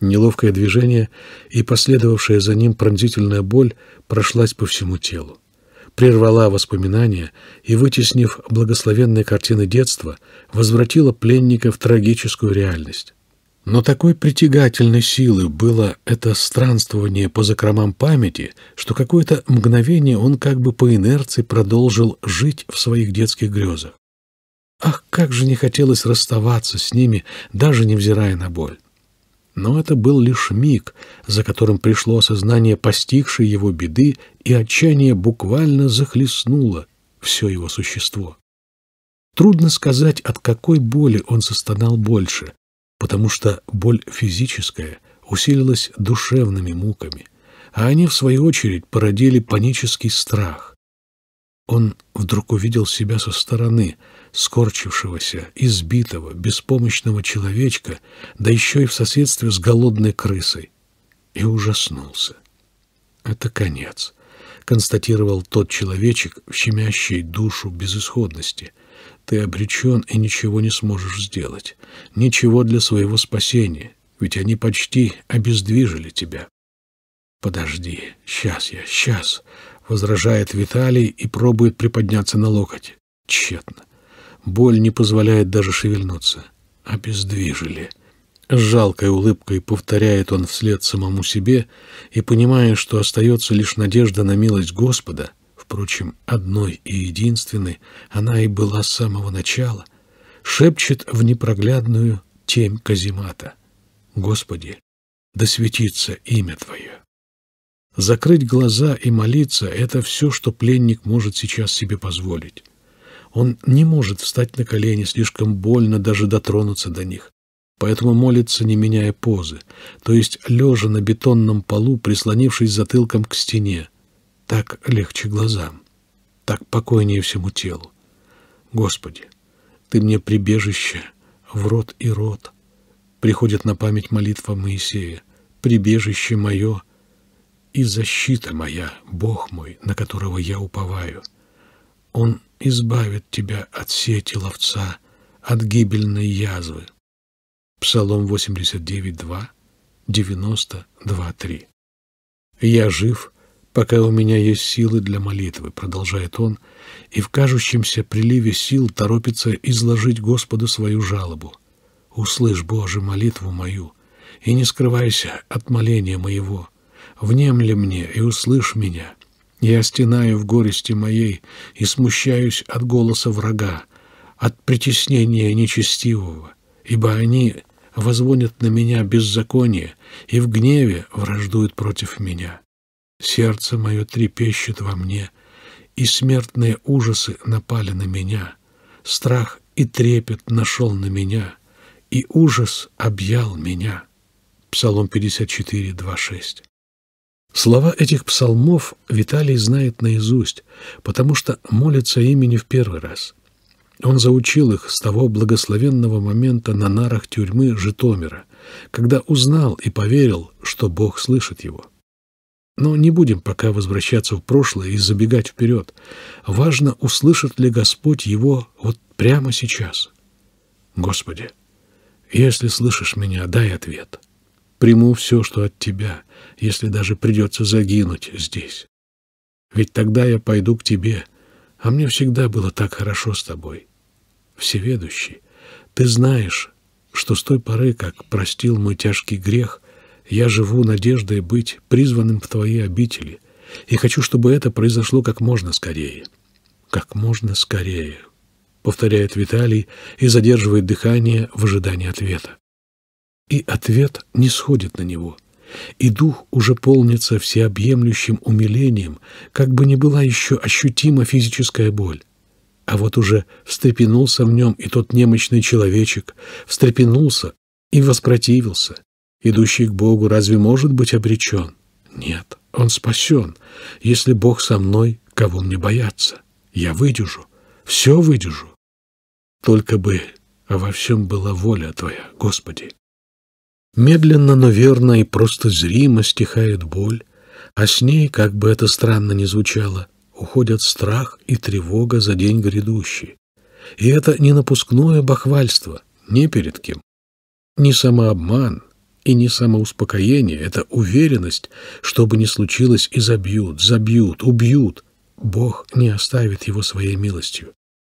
Неловкое движение и последовавшая за ним пронзительная боль прошлась по всему телу, прервала воспоминания и, вытеснив благословенные картины детства, возвратила пленника в трагическую реальность. Но такой притягательной силы было это странствование по закромам памяти, что какое-то мгновение он как бы по инерции продолжил жить в своих детских грезах. Ах, как же не хотелось расставаться с ними, даже невзирая на боль! Но это был лишь миг, за которым пришло осознание постигшей его беды, и отчаяние буквально захлестнуло все его существо. Трудно сказать, от какой боли он застонал больше, потому что боль физическая усилилась душевными муками, а они, в свою очередь, породили панический страх. Он вдруг увидел себя со стороны, скорчившегося, избитого, беспомощного человечка, да еще и в соседстве с голодной крысой, и ужаснулся. «Это конец», — констатировал тот человечек в щемящей душу безысходности. «Ты обречен и ничего не сможешь сделать, ничего для своего спасения, ведь они почти обездвижили тебя». «Подожди, сейчас я, сейчас», возражает Виталий и пробует приподняться на локоть. Тщетно. Боль не позволяет даже шевельнуться. Обездвижили. С жалкой улыбкой повторяет он вслед самому себе и, понимая, что остается лишь надежда на милость Господа, впрочем, одной и единственной, она и была с самого начала, шепчет в непроглядную темь Казимата. «Господи, да светится имя Твое!» Закрыть глаза и молиться — это все, что пленник может сейчас себе позволить. Он не может встать на колени, слишком больно даже дотронуться до них. Поэтому молится, не меняя позы, то есть лежа на бетонном полу, прислонившись затылком к стене. Так легче глазам, так покойнее всему телу. Господи, Ты мне прибежище в рот и рот. Приходит на память молитва Моисея. Прибежище мое — и защита моя, Бог мой, на которого я уповаю. Он избавит тебя от сети ловца, от гибельной язвы. Псалом 89.2, 92.3. «Я жив, пока у меня есть силы для молитвы», — продолжает он, и в кажущемся приливе сил торопится изложить Господу свою жалобу. «Услышь, Боже, молитву мою, и не скрывайся от моления моего» внемли мне и услышь меня. Я стенаю в горести моей и смущаюсь от голоса врага, от притеснения нечестивого, ибо они возвонят на меня беззаконие и в гневе враждуют против меня. Сердце мое трепещет во мне, и смертные ужасы напали на меня. Страх и трепет нашел на меня, и ужас объял меня. Псалом 54, 2, 6. Слова этих псалмов Виталий знает наизусть, потому что молится ими не в первый раз. Он заучил их с того благословенного момента на нарах тюрьмы Житомира, когда узнал и поверил, что Бог слышит его. Но не будем пока возвращаться в прошлое и забегать вперед. Важно, услышит ли Господь его вот прямо сейчас. Господи, если слышишь меня, дай ответ. Приму все, что от Тебя, если даже придется загинуть здесь. Ведь тогда я пойду к тебе, а мне всегда было так хорошо с тобой. Всеведущий, ты знаешь, что с той поры, как простил мой тяжкий грех, я живу надеждой быть призванным в твои обители, и хочу, чтобы это произошло как можно скорее. Как можно скорее, — повторяет Виталий и задерживает дыхание в ожидании ответа. И ответ не сходит на него — и дух уже полнится всеобъемлющим умилением, как бы ни была еще ощутима физическая боль. А вот уже встрепенулся в нем и тот немощный человечек, встрепенулся и воспротивился. Идущий к Богу разве может быть обречен? Нет, он спасен. Если Бог со мной, кого мне бояться? Я выдержу, все выдержу. Только бы во всем была воля Твоя, Господи. Медленно, но верно и просто зримо стихает боль, а с ней, как бы это странно ни звучало, уходят страх и тревога за день грядущий. И это не напускное бахвальство, не перед кем. Не самообман и не самоуспокоение, это уверенность, что бы ни случилось, и забьют, забьют, убьют. Бог не оставит его своей милостью.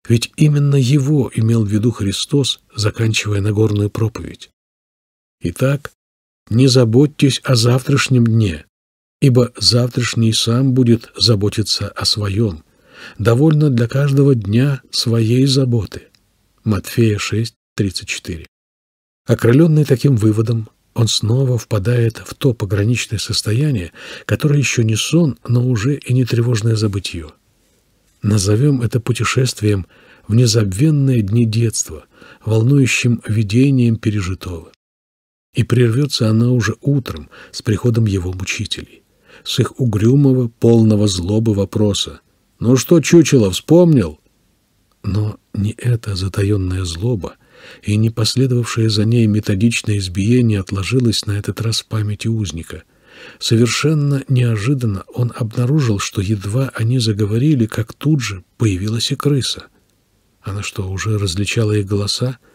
Ведь именно его имел в виду Христос, заканчивая Нагорную проповедь. Итак, не заботьтесь о завтрашнем дне, ибо завтрашний сам будет заботиться о своем. Довольно для каждого дня своей заботы. Матфея 6, 34. Окрыленный таким выводом, он снова впадает в то пограничное состояние, которое еще не сон, но уже и не тревожное забытье. Назовем это путешествием в незабвенные дни детства, волнующим видением пережитого. И прервется она уже утром с приходом его мучителей, с их угрюмого, полного злобы вопроса. «Ну что, чучело, вспомнил?» Но не эта затаенная злоба и не последовавшее за ней методичное избиение отложилось на этот раз в памяти узника. Совершенно неожиданно он обнаружил, что едва они заговорили, как тут же появилась и крыса. Она что, уже различала их голоса? —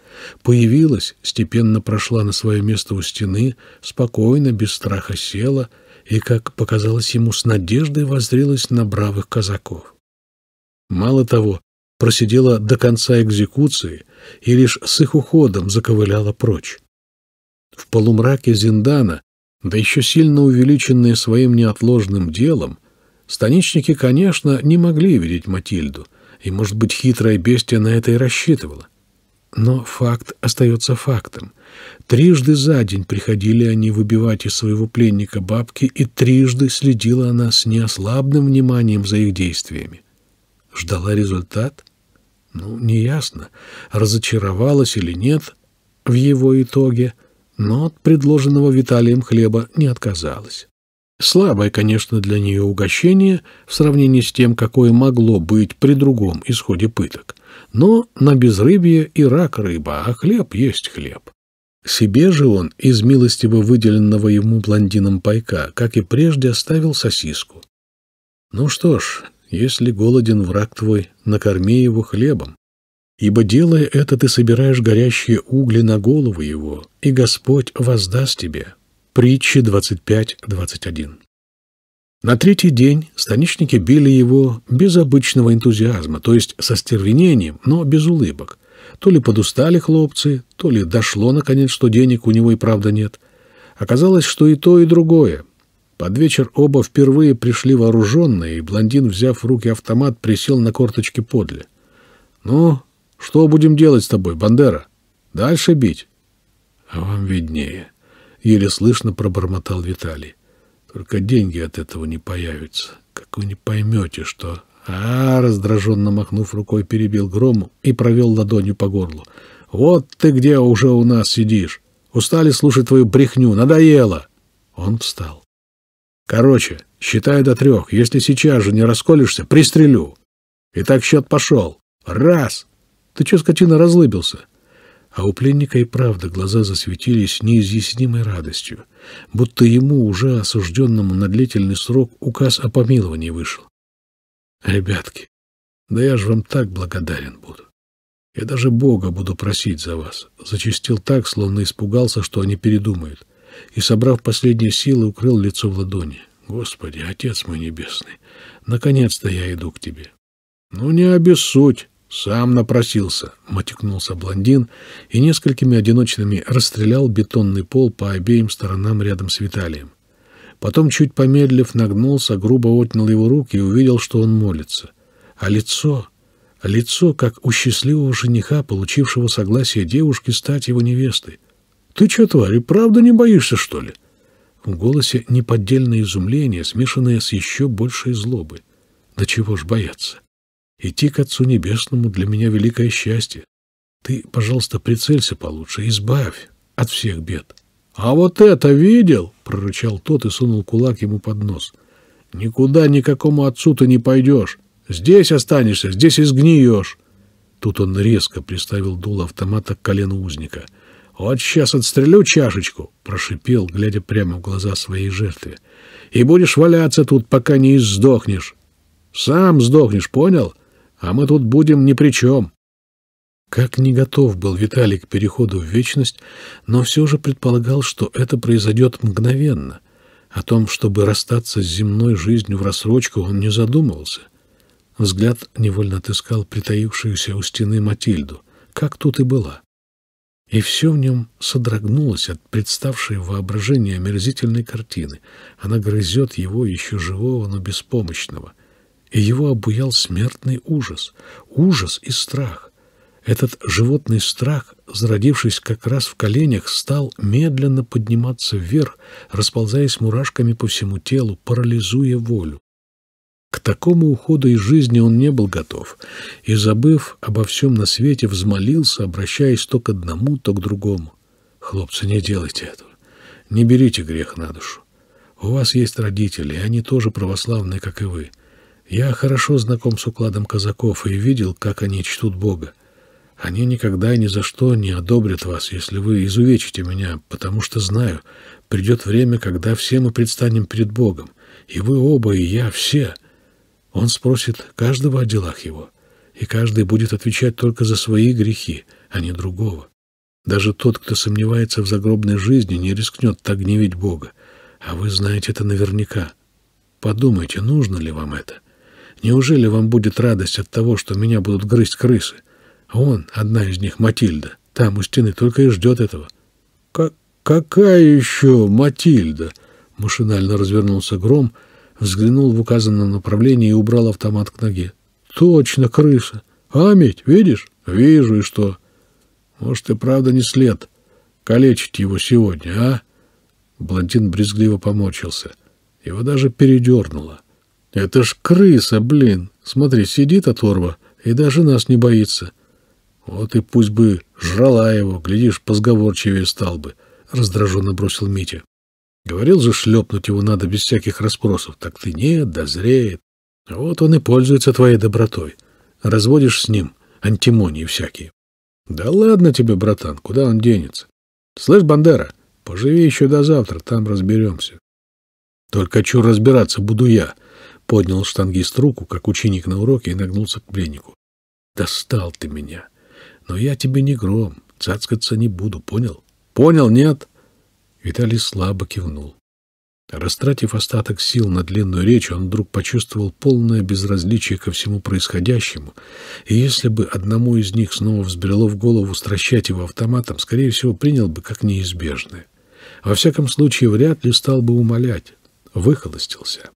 Появилась, степенно прошла на свое место у стены, спокойно, без страха села и, как показалось ему, с надеждой воззрелась на бравых казаков. Мало того, просидела до конца экзекуции и лишь с их уходом заковыляла прочь. В полумраке Зиндана, да еще сильно увеличенные своим неотложным делом, станичники, конечно, не могли видеть Матильду, и, может быть, хитрая бестия на это и рассчитывала — но факт остается фактом. Трижды за день приходили они выбивать из своего пленника бабки, и трижды следила она с неослабным вниманием за их действиями. Ждала результат? Ну, неясно, разочаровалась или нет в его итоге, но от предложенного Виталием хлеба не отказалась. Слабое, конечно, для нее угощение в сравнении с тем, какое могло быть при другом исходе пыток но на безрыбье и рак рыба, а хлеб есть хлеб. Себе же он, из милостиво выделенного ему блондином пайка, как и прежде, оставил сосиску. Ну что ж, если голоден враг твой, накорми его хлебом. Ибо, делая это, ты собираешь горящие угли на голову его, и Господь воздаст тебе. Притчи 25.21 на третий день станичники били его без обычного энтузиазма, то есть со стервенением, но без улыбок. То ли подустали хлопцы, то ли дошло, наконец, что денег у него и правда нет. Оказалось, что и то, и другое. Под вечер оба впервые пришли вооруженные, и блондин, взяв в руки автомат, присел на корточки подле. «Ну, что будем делать с тобой, Бандера? Дальше бить?» «А вам виднее», — еле слышно пробормотал Виталий. Только деньги от этого не появятся. Как вы не поймете, что... А, раздраженно махнув рукой, перебил грому и провел ладонью по горлу. Вот ты где уже у нас сидишь. Устали слушать твою брехню. Надоело. Он встал. Короче, считай до трех. Если сейчас же не расколешься, пристрелю. И так счет пошел. Раз. Ты че, скотина, разлыбился? А у пленника и правда глаза засветились неизъяснимой радостью, будто ему, уже осужденному на длительный срок, указ о помиловании вышел. «Ребятки, да я же вам так благодарен буду. Я даже Бога буду просить за вас», — зачистил так, словно испугался, что они передумают, и, собрав последние силы, укрыл лицо в ладони. «Господи, Отец мой Небесный, наконец-то я иду к тебе». «Ну, не обессудь», «Сам напросился», — матюкнулся блондин и несколькими одиночными расстрелял бетонный пол по обеим сторонам рядом с Виталием. Потом, чуть помедлив, нагнулся, грубо отнял его руки и увидел, что он молится. А лицо... Лицо, как у счастливого жениха, получившего согласие девушки стать его невестой. «Ты что, тварь, правда не боишься, что ли?» В голосе неподдельное изумление, смешанное с еще большей злобой. «Да чего ж бояться?» Идти к Отцу Небесному для меня великое счастье. Ты, пожалуйста, прицелься получше, избавь от всех бед. — А вот это видел? — прорычал тот и сунул кулак ему под нос. — Никуда никакому отцу ты не пойдешь. Здесь останешься, здесь изгниешь. Тут он резко приставил дуло автомата к колену узника. «Вот сейчас отстрелю чашечку!» — прошипел, глядя прямо в глаза своей жертве. «И будешь валяться тут, пока не издохнешь. Сам сдохнешь, понял? а мы тут будем ни при чем. Как не готов был Виталий к переходу в вечность, но все же предполагал, что это произойдет мгновенно. О том, чтобы расстаться с земной жизнью в рассрочку, он не задумывался. Взгляд невольно отыскал притаившуюся у стены Матильду, как тут и была. И все в нем содрогнулось от представшей воображения омерзительной картины. Она грызет его, еще живого, но беспомощного и его обуял смертный ужас, ужас и страх. Этот животный страх, зародившись как раз в коленях, стал медленно подниматься вверх, расползаясь мурашками по всему телу, парализуя волю. К такому уходу из жизни он не был готов, и, забыв обо всем на свете, взмолился, обращаясь то к одному, то к другому. «Хлопцы, не делайте этого. Не берите грех на душу. У вас есть родители, и они тоже православные, как и вы. Я хорошо знаком с укладом казаков и видел, как они чтут Бога. Они никогда и ни за что не одобрят вас, если вы изувечите меня, потому что знаю, придет время, когда все мы предстанем перед Богом, и вы оба, и я, все. Он спросит каждого о делах его, и каждый будет отвечать только за свои грехи, а не другого. Даже тот, кто сомневается в загробной жизни, не рискнет так гневить Бога, а вы знаете это наверняка. Подумайте, нужно ли вам это?» Неужели вам будет радость от того, что меня будут грызть крысы? Он, одна из них, Матильда, там у стены только и ждет этого. Как какая еще Матильда? Машинально развернулся Гром, взглянул в указанном направлении и убрал автомат к ноге. Точно крыса. А, видишь? Вижу, и что? Может, и правда не след калечить его сегодня, а? Блондин брезгливо помочился. Его даже передернуло. — это ж крыса, блин. Смотри, сидит оторва и даже нас не боится. Вот и пусть бы жрала его, глядишь, позговорчивее стал бы, — раздраженно бросил Митя. Говорил же, шлепнуть его надо без всяких расспросов. Так ты нет, дозреет. А вот он и пользуется твоей добротой. Разводишь с ним антимонии всякие. Да ладно тебе, братан, куда он денется? Слышь, Бандера, поживи еще до завтра, там разберемся. Только чур разбираться буду я, — Поднял штангист руку, как ученик на уроке, и нагнулся к пленнику. «Достал ты меня! Но я тебе не гром, цацкаться не буду, понял?» «Понял, нет?» Виталий слабо кивнул. Растратив остаток сил на длинную речь, он вдруг почувствовал полное безразличие ко всему происходящему, и если бы одному из них снова взбрело в голову стращать его автоматом, скорее всего, принял бы как неизбежное. Во всяком случае, вряд ли стал бы умолять. Выхолостился.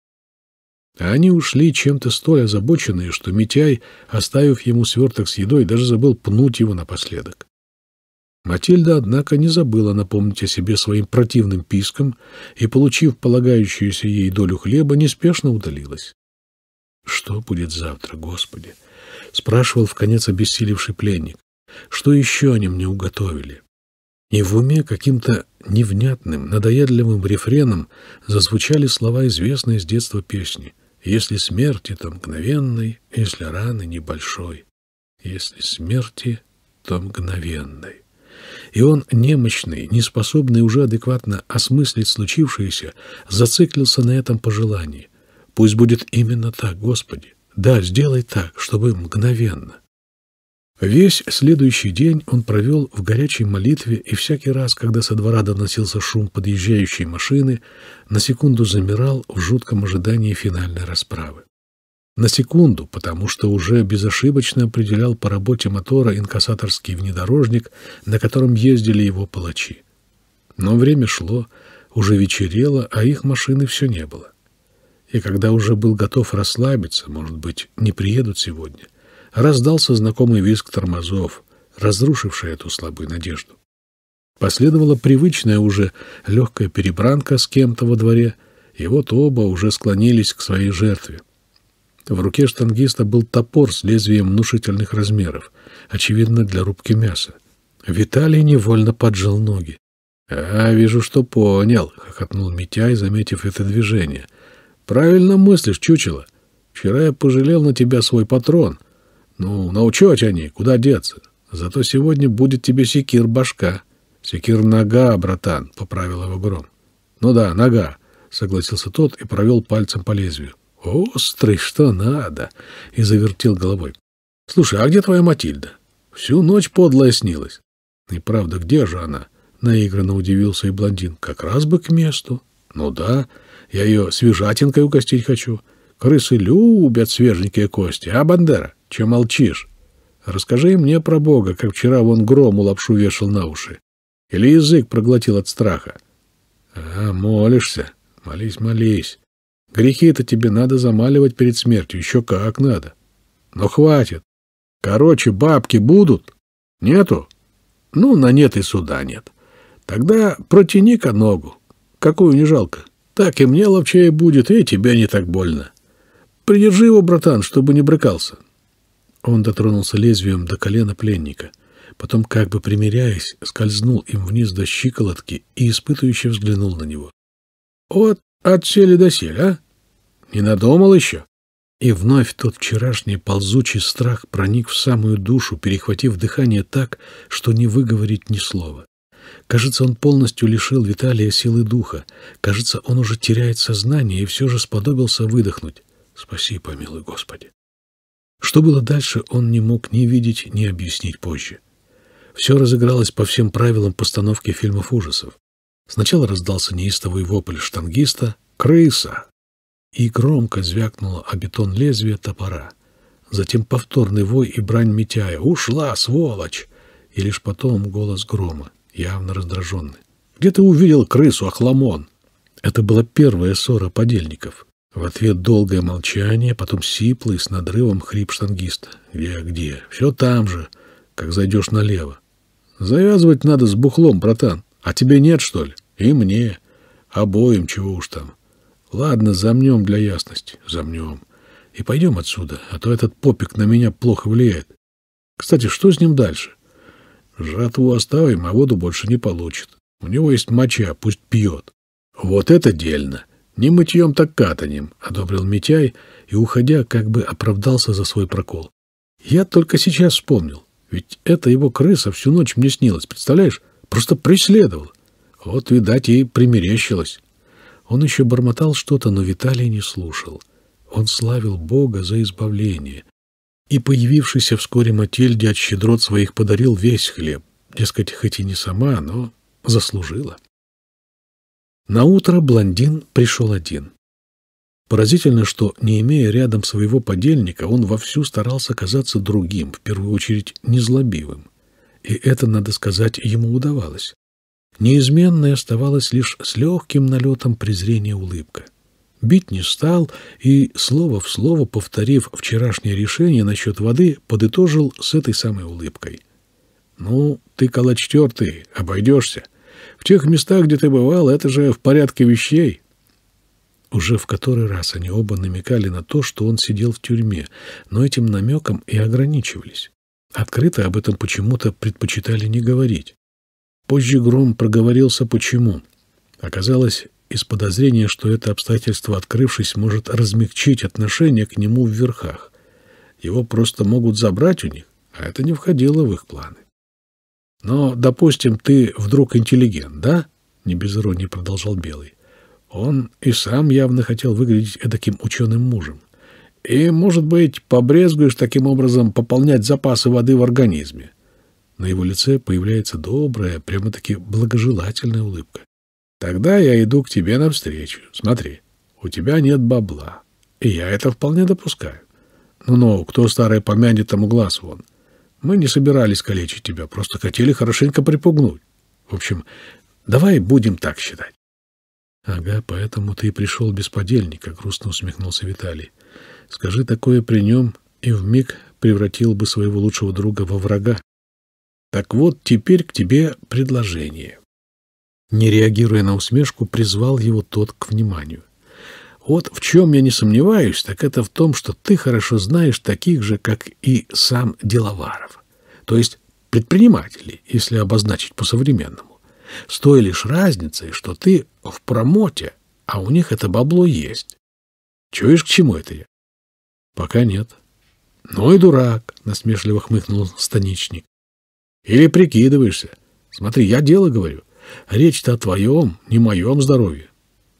А они ушли чем-то столь озабоченные, что Митяй, оставив ему сверток с едой, даже забыл пнуть его напоследок. Матильда, однако, не забыла напомнить о себе своим противным писком и, получив полагающуюся ей долю хлеба, неспешно удалилась. «Что будет завтра, Господи?» — спрашивал в конец обессилевший пленник. «Что еще они мне уготовили?» И в уме каким-то невнятным, надоедливым рефреном зазвучали слова известной с детства песни — если смерти, то мгновенной, если раны небольшой. Если смерти, то мгновенной. И он, немощный, не способный уже адекватно осмыслить случившееся, зациклился на этом пожелании. Пусть будет именно так, Господи. Да, сделай так, чтобы мгновенно. Весь следующий день он провел в горячей молитве, и всякий раз, когда со двора доносился шум подъезжающей машины, на секунду замирал в жутком ожидании финальной расправы. На секунду, потому что уже безошибочно определял по работе мотора инкассаторский внедорожник, на котором ездили его палачи. Но время шло, уже вечерело, а их машины все не было. И когда уже был готов расслабиться, может быть, не приедут сегодня, раздался знакомый визг тормозов, разрушивший эту слабую надежду. Последовала привычная уже легкая перебранка с кем-то во дворе, и вот оба уже склонились к своей жертве. В руке штангиста был топор с лезвием внушительных размеров, очевидно, для рубки мяса. Виталий невольно поджал ноги. — А, вижу, что понял, — хохотнул Митяй, заметив это движение. — Правильно мыслишь, чучело. Вчера я пожалел на тебя свой патрон. Ну, на учете они, куда деться? Зато сегодня будет тебе секир башка. Секир нога, братан, — поправил его гром. Ну да, нога, — согласился тот и провел пальцем по лезвию. Острый, что надо, — и завертел головой. Слушай, а где твоя Матильда? Всю ночь подлая снилась. И правда, где же она? Наигранно удивился и блондин. Как раз бы к месту. Ну да, я ее свежатинкой угостить хочу. Крысы любят свеженькие кости, а Бандера? Чем молчишь? Расскажи мне про Бога, как вчера вон грому лапшу вешал на уши. Или язык проглотил от страха. А, молишься? Молись, молись. Грехи-то тебе надо замаливать перед смертью, еще как надо. Но хватит. Короче, бабки будут? Нету? Ну, на нет и суда нет. Тогда протяни-ка ногу. Какую не жалко. Так и мне ловчее будет, и тебе не так больно. Придержи его, братан, чтобы не брыкался. Он дотронулся лезвием до колена пленника. Потом, как бы примиряясь, скользнул им вниз до щиколотки и испытывающе взглянул на него. — Вот отсели до сель, а? Не надумал еще? И вновь тот вчерашний ползучий страх проник в самую душу, перехватив дыхание так, что не выговорить ни слова. Кажется, он полностью лишил Виталия силы духа. Кажется, он уже теряет сознание и все же сподобился выдохнуть. Спаси, помилуй Господи. Что было дальше, он не мог ни видеть, ни объяснить позже. Все разыгралось по всем правилам постановки фильмов ужасов. Сначала раздался неистовый вопль штангиста «Крыса!» и громко звякнуло о бетон лезвие топора. Затем повторный вой и брань Митяя «Ушла, сволочь!» и лишь потом голос грома, явно раздраженный. «Где ты увидел крысу, Ахламон?» Это была первая ссора подельников. В ответ долгое молчание, потом сиплый с надрывом хрип штангиста. «Где, где? Все там же, как зайдешь налево. Завязывать надо с бухлом, братан. А тебе нет, что ли? И мне. Обоим, чего уж там. Ладно, замнем для ясности. Замнем. И пойдем отсюда, а то этот попик на меня плохо влияет. Кстати, что с ним дальше? Жратву оставим, а воду больше не получит. У него есть моча, пусть пьет. Вот это дельно!» «Не мытьем, так катанем, одобрил Митяй и, уходя, как бы оправдался за свой прокол. «Я только сейчас вспомнил. Ведь эта его крыса всю ночь мне снилась, представляешь? Просто преследовал. Вот, видать, и примерещилась». Он еще бормотал что-то, но Виталий не слушал. Он славил Бога за избавление. И появившийся вскоре Матильде от щедрот своих подарил весь хлеб. Дескать, хоть и не сама, но заслужила. На утро блондин пришел один. Поразительно, что, не имея рядом своего подельника, он вовсю старался казаться другим, в первую очередь незлобивым. И это, надо сказать, ему удавалось. Неизменной оставалась лишь с легким налетом презрения улыбка. Бить не стал и, слово в слово повторив вчерашнее решение насчет воды, подытожил с этой самой улыбкой. «Ну, ты, калач тертый, обойдешься». В тех местах, где ты бывал, это же в порядке вещей. Уже в который раз они оба намекали на то, что он сидел в тюрьме, но этим намеком и ограничивались. Открыто об этом почему-то предпочитали не говорить. Позже Гром проговорился почему. Оказалось, из подозрения, что это обстоятельство, открывшись, может размягчить отношение к нему в верхах. Его просто могут забрать у них, а это не входило в их планы. Но, допустим, ты вдруг интеллигент, да? Не без иронии продолжал Белый. Он и сам явно хотел выглядеть таким ученым мужем. И, может быть, побрезгуешь таким образом пополнять запасы воды в организме. На его лице появляется добрая, прямо-таки благожелательная улыбка. Тогда я иду к тебе навстречу. Смотри, у тебя нет бабла. И я это вполне допускаю. Ну-ну, кто старое помянет, тому глаз вон. Мы не собирались калечить тебя, просто хотели хорошенько припугнуть. В общем, давай будем так считать. — Ага, поэтому ты и пришел без подельника, — грустно усмехнулся Виталий. — Скажи такое при нем, и вмиг превратил бы своего лучшего друга во врага. Так вот, теперь к тебе предложение. Не реагируя на усмешку, призвал его тот к вниманию. Вот в чем я не сомневаюсь, так это в том, что ты хорошо знаешь таких же, как и сам Деловаров, то есть предпринимателей, если обозначить по-современному. С той лишь разницей, что ты в промоте, а у них это бабло есть. Чуешь, к чему это я? Пока нет. Ну и дурак, насмешливо хмыкнул станичник. Или прикидываешься. Смотри, я дело говорю. Речь-то о твоем, не моем здоровье.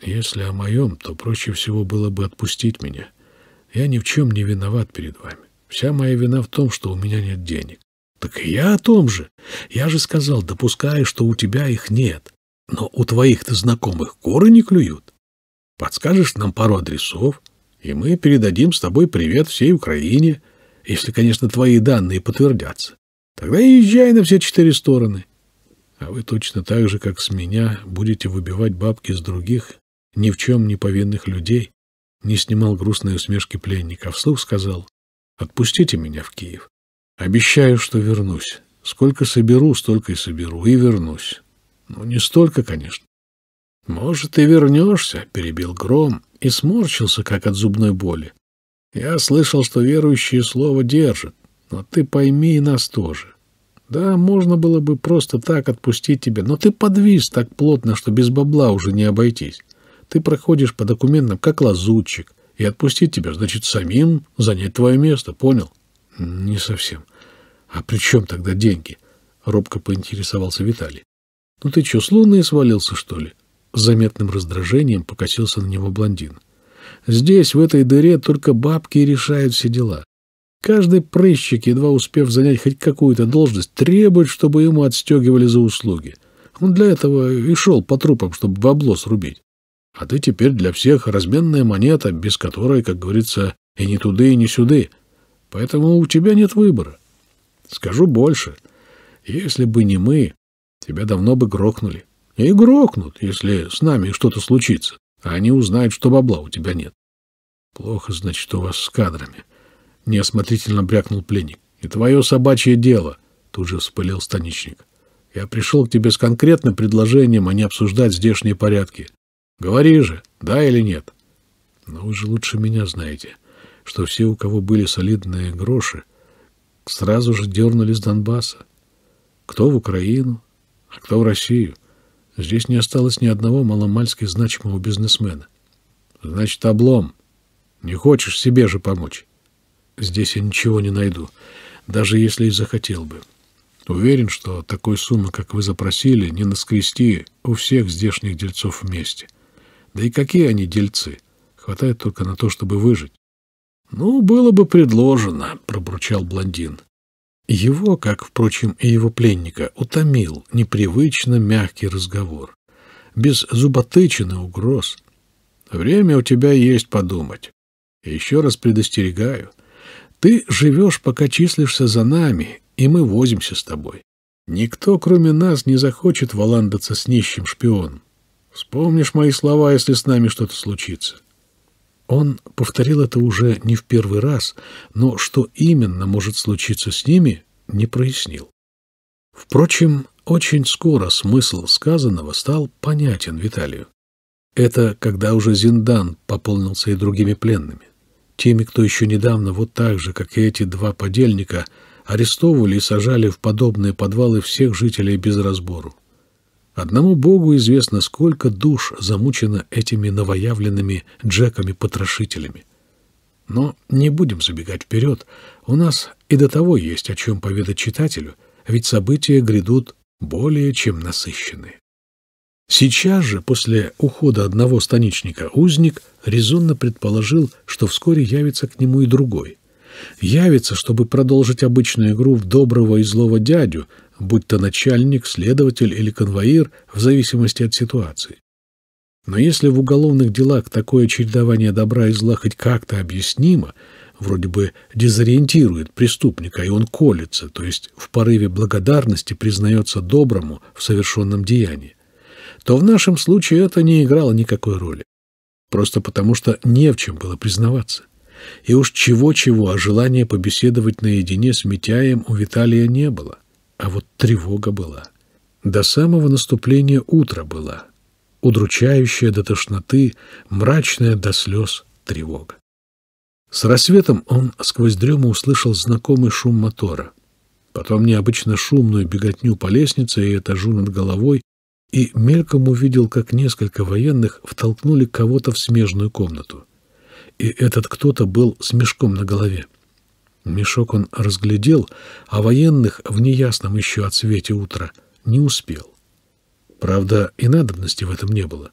Если о моем, то проще всего было бы отпустить меня. Я ни в чем не виноват перед вами. Вся моя вина в том, что у меня нет денег. Так и я о том же. Я же сказал, допуская, что у тебя их нет. Но у твоих-то знакомых коры не клюют. Подскажешь нам пару адресов, и мы передадим с тобой привет всей Украине, если, конечно, твои данные подтвердятся. Тогда езжай на все четыре стороны. А вы точно так же, как с меня, будете выбивать бабки с других ни в чем не повинных людей, не снимал грустной усмешки пленника, а вслух сказал, «Отпустите меня в Киев. Обещаю, что вернусь. Сколько соберу, столько и соберу, и вернусь. Ну, не столько, конечно». «Может, и вернешься», — перебил Гром и сморщился, как от зубной боли. «Я слышал, что верующие слово держат, но ты пойми и нас тоже. Да, можно было бы просто так отпустить тебя, но ты подвис так плотно, что без бабла уже не обойтись. Ты проходишь по документам как лазутчик, и отпустить тебя значит самим занять твое место, понял? Не совсем. А при чем тогда деньги? Робко поинтересовался Виталий. Ну ты что, с луны свалился, что ли? С заметным раздражением покосился на него блондин. Здесь, в этой дыре, только бабки решают все дела. Каждый прыщик, едва успев занять хоть какую-то должность, требует, чтобы ему отстегивали за услуги. Он для этого и шел по трупам, чтобы бабло срубить. А ты теперь для всех разменная монета, без которой, как говорится, и не туды, и не сюды. Поэтому у тебя нет выбора. Скажу больше. Если бы не мы, тебя давно бы грохнули. И грохнут, если с нами что-то случится, а они узнают, что бабла у тебя нет. Плохо, значит, у вас с кадрами. Неосмотрительно брякнул пленник. И твое собачье дело, тут же вспылил станичник. Я пришел к тебе с конкретным предложением, а не обсуждать здешние порядки. Говори же, да или нет. Но вы же лучше меня знаете, что все, у кого были солидные гроши, сразу же дернули с Донбасса. Кто в Украину, а кто в Россию. Здесь не осталось ни одного маломальски значимого бизнесмена. Значит, облом. Не хочешь себе же помочь? Здесь я ничего не найду, даже если и захотел бы. Уверен, что такой суммы, как вы запросили, не наскрести у всех здешних дельцов вместе. Да и какие они дельцы? Хватает только на то, чтобы выжить. — Ну, было бы предложено, — пробурчал блондин. Его, как, впрочем, и его пленника, утомил непривычно мягкий разговор. Без зуботычины угроз. Время у тебя есть подумать. И еще раз предостерегаю. Ты живешь, пока числишься за нами, и мы возимся с тобой. Никто, кроме нас, не захочет валандаться с нищим шпионом. Вспомнишь мои слова, если с нами что-то случится. Он повторил это уже не в первый раз, но что именно может случиться с ними, не прояснил. Впрочем, очень скоро смысл сказанного стал понятен Виталию. Это когда уже Зиндан пополнился и другими пленными. Теми, кто еще недавно вот так же, как и эти два подельника, арестовывали и сажали в подобные подвалы всех жителей без разбору. Одному Богу известно, сколько душ замучено этими новоявленными Джеками-потрошителями. Но не будем забегать вперед, у нас и до того есть о чем поведать читателю, ведь события грядут более чем насыщенные. Сейчас же, после ухода одного станичника, узник резонно предположил, что вскоре явится к нему и другой. Явится, чтобы продолжить обычную игру в доброго и злого дядю, будь то начальник, следователь или конвоир, в зависимости от ситуации. Но если в уголовных делах такое чередование добра и зла хоть как-то объяснимо, вроде бы дезориентирует преступника, и он колется, то есть в порыве благодарности признается доброму в совершенном деянии, то в нашем случае это не играло никакой роли. Просто потому, что не в чем было признаваться. И уж чего-чего, а желания побеседовать наедине с Митяем у Виталия не было. А вот тревога была. До самого наступления утра была. Удручающая до тошноты, мрачная до слез тревога. С рассветом он сквозь дрему услышал знакомый шум мотора. Потом необычно шумную беготню по лестнице и этажу над головой, и мельком увидел, как несколько военных втолкнули кого-то в смежную комнату. И этот кто-то был с мешком на голове. Мешок он разглядел, а военных в неясном еще от утра не успел. Правда, и надобности в этом не было.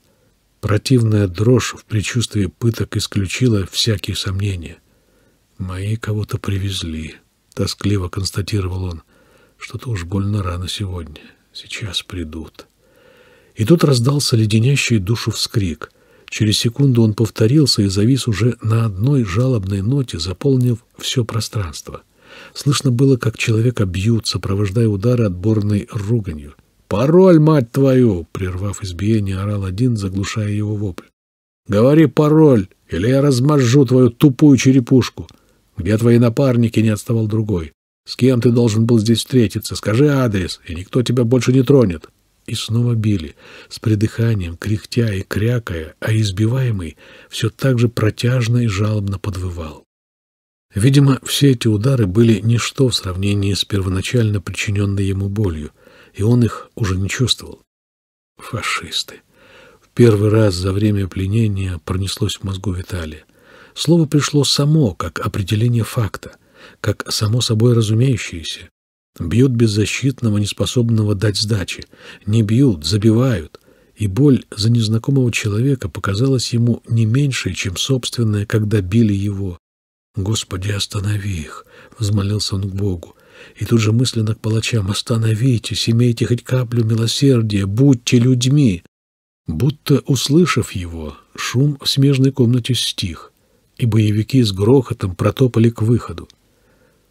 Противная дрожь в предчувствии пыток исключила всякие сомнения. «Мои кого-то привезли», — тоскливо констатировал он. «Что-то уж больно рано сегодня. Сейчас придут». И тут раздался леденящий душу вскрик — Через секунду он повторился и завис уже на одной жалобной ноте, заполнив все пространство. Слышно было, как человека бьют, сопровождая удары отборной руганью. «Пароль, мать твою!» — прервав избиение, орал один, заглушая его вопль. «Говори пароль, или я размажу твою тупую черепушку!» «Где твои напарники?» — не отставал другой. «С кем ты должен был здесь встретиться? Скажи адрес, и никто тебя больше не тронет!» и снова били, с придыханием, кряхтя и крякая, а избиваемый все так же протяжно и жалобно подвывал. Видимо, все эти удары были ничто в сравнении с первоначально причиненной ему болью, и он их уже не чувствовал. Фашисты. В первый раз за время пленения пронеслось в мозгу Виталия. Слово пришло само, как определение факта, как само собой разумеющееся, Бьют беззащитного, неспособного дать сдачи. Не бьют, забивают. И боль за незнакомого человека показалась ему не меньшей, чем собственная, когда били его. «Господи, останови их!» — взмолился он к Богу. И тут же мысленно к палачам «Остановитесь, имейте хоть каплю милосердия, будьте людьми!» Будто, услышав его, шум в смежной комнате стих, и боевики с грохотом протопали к выходу.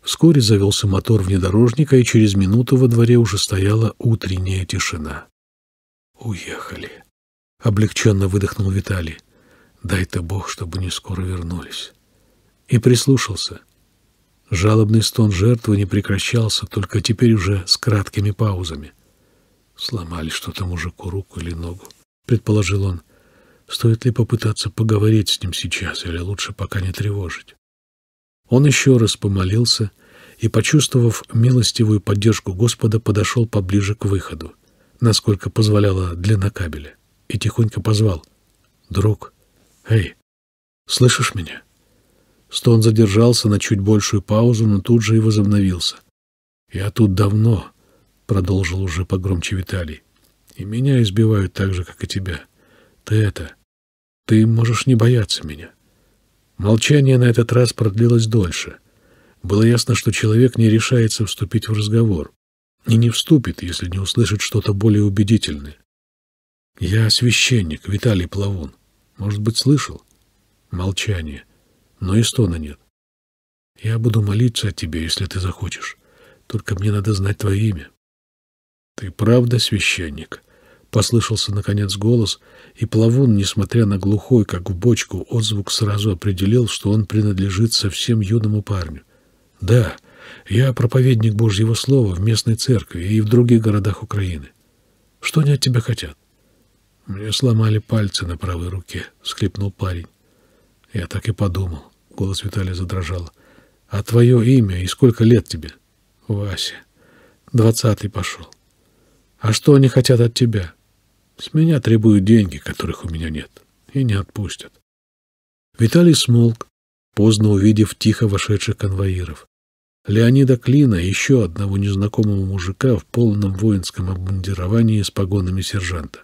Вскоре завелся мотор внедорожника, и через минуту во дворе уже стояла утренняя тишина. «Уехали!» — облегченно выдохнул Виталий. «Дай-то Бог, чтобы не скоро вернулись!» И прислушался. Жалобный стон жертвы не прекращался, только теперь уже с краткими паузами. «Сломали что-то мужику руку или ногу», — предположил он. «Стоит ли попытаться поговорить с ним сейчас, или лучше пока не тревожить?» Он еще раз помолился и, почувствовав милостивую поддержку Господа, подошел поближе к выходу, насколько позволяла длина кабеля, и тихонько позвал. «Друг, эй, слышишь меня?» Стон задержался на чуть большую паузу, но тут же и возобновился. «Я тут давно», — продолжил уже погромче Виталий. «И меня избивают так же, как и тебя. Ты это... Ты можешь не бояться меня. Молчание на этот раз продлилось дольше. Было ясно, что человек не решается вступить в разговор. И не вступит, если не услышит что-то более убедительное. «Я священник, Виталий Плавун. Может быть, слышал?» Молчание. Но и стона нет. «Я буду молиться о тебе, если ты захочешь. Только мне надо знать твое имя». «Ты правда священник?» Послышался, наконец, голос, и Плавун, несмотря на глухой, как в бочку, отзвук сразу определил, что он принадлежит совсем юному парню. «Да, я проповедник Божьего Слова в местной церкви и в других городах Украины. Что они от тебя хотят?» «Мне сломали пальцы на правой руке», — скрипнул парень. «Я так и подумал», — голос Виталия задрожал. «А твое имя и сколько лет тебе?» «Вася. Двадцатый пошел». «А что они хотят от тебя?» С меня требуют деньги, которых у меня нет, и не отпустят. Виталий смолк, поздно увидев тихо вошедших конвоиров. Леонида Клина, еще одного незнакомого мужика в полном воинском обмундировании с погонами сержанта.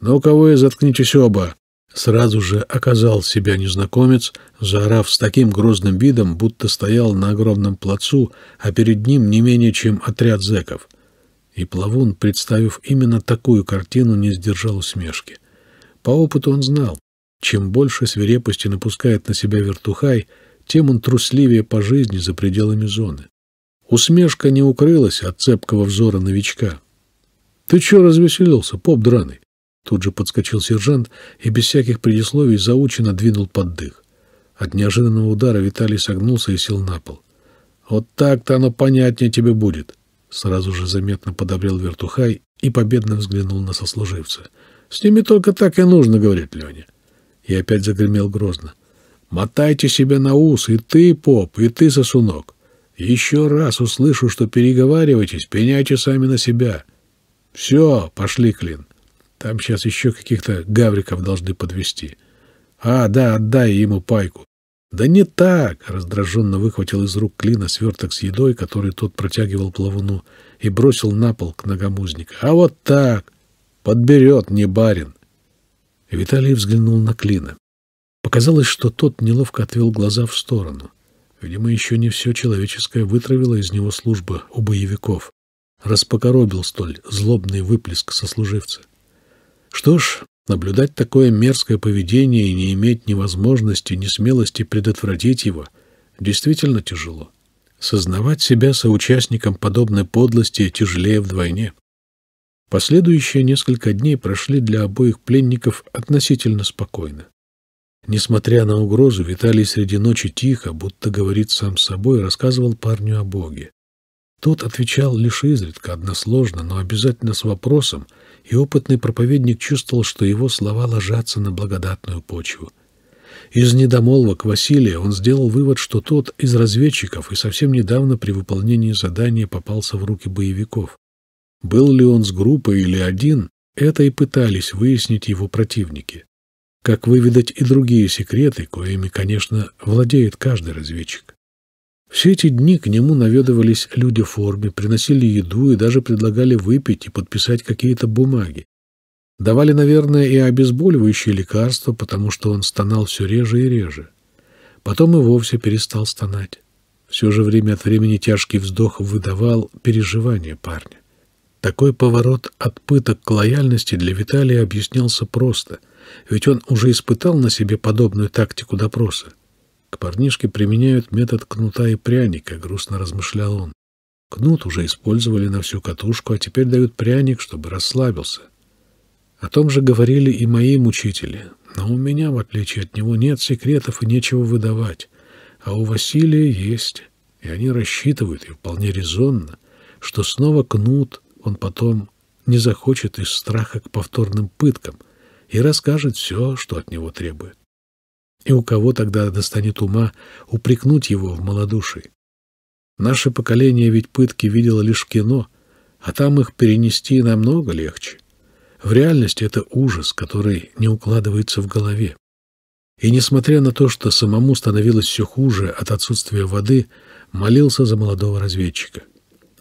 «Ну, кого и заткнитесь оба!» Сразу же оказал себя незнакомец, заорав с таким грозным видом, будто стоял на огромном плацу, а перед ним не менее чем отряд зеков. И Плавун, представив именно такую картину, не сдержал усмешки. По опыту он знал, чем больше свирепости напускает на себя вертухай, тем он трусливее по жизни за пределами зоны. Усмешка не укрылась от цепкого взора новичка. — Ты чё развеселился, поп драный? Тут же подскочил сержант и без всяких предисловий заученно двинул под дых. От неожиданного удара Виталий согнулся и сел на пол. — Вот так-то оно понятнее тебе будет. Сразу же заметно подобрел вертухай и победно взглянул на сослуживца. «С ними только так и нужно», — говорит Леня. И опять загремел грозно. «Мотайте себя на ус, и ты, поп, и ты, сосунок. Еще раз услышу, что переговариваетесь, пеняйте сами на себя. Все, пошли, Клин. Там сейчас еще каких-то гавриков должны подвести. А, да, отдай ему пайку. Да не так, раздраженно выхватил из рук Клина сверток с едой, который тот протягивал плавуну, и бросил на пол к ногам узника. А вот так, подберет не барин. Виталий взглянул на Клина. Показалось, что тот неловко отвел глаза в сторону. Видимо, еще не все человеческое вытравило из него служба у боевиков. Распокоробил столь злобный выплеск сослуживца. Что ж, Наблюдать такое мерзкое поведение и не иметь ни возможности, ни смелости предотвратить его действительно тяжело. Сознавать себя соучастником подобной подлости тяжелее вдвойне. Последующие несколько дней прошли для обоих пленников относительно спокойно. Несмотря на угрозу, Виталий среди ночи тихо, будто говорит сам с собой, рассказывал парню о Боге. Тот отвечал лишь изредка, односложно, но обязательно с вопросом — и опытный проповедник чувствовал, что его слова ложатся на благодатную почву. Из недомолвок Василия он сделал вывод, что тот из разведчиков и совсем недавно при выполнении задания попался в руки боевиков. Был ли он с группой или один, это и пытались выяснить его противники. Как выведать и другие секреты, коими, конечно, владеет каждый разведчик. Все эти дни к нему наведывались люди в форме, приносили еду и даже предлагали выпить и подписать какие-то бумаги. Давали, наверное, и обезболивающие лекарства, потому что он стонал все реже и реже. Потом и вовсе перестал стонать. Все же время от времени тяжкий вздох выдавал переживания парня. Такой поворот от пыток к лояльности для Виталия объяснялся просто, ведь он уже испытал на себе подобную тактику допроса. К парнишке применяют метод кнута и пряника, грустно размышлял он. Кнут уже использовали на всю катушку, а теперь дают пряник, чтобы расслабился. О том же говорили и мои мучители, но у меня, в отличие от него, нет секретов и нечего выдавать, а у Василия есть, и они рассчитывают, и вполне резонно, что снова кнут он потом не захочет из страха к повторным пыткам и расскажет все, что от него требует. И у кого тогда достанет ума упрекнуть его в малодушии? Наше поколение ведь пытки видело лишь в кино, а там их перенести намного легче. В реальности это ужас, который не укладывается в голове. И несмотря на то, что самому становилось все хуже от отсутствия воды, молился за молодого разведчика.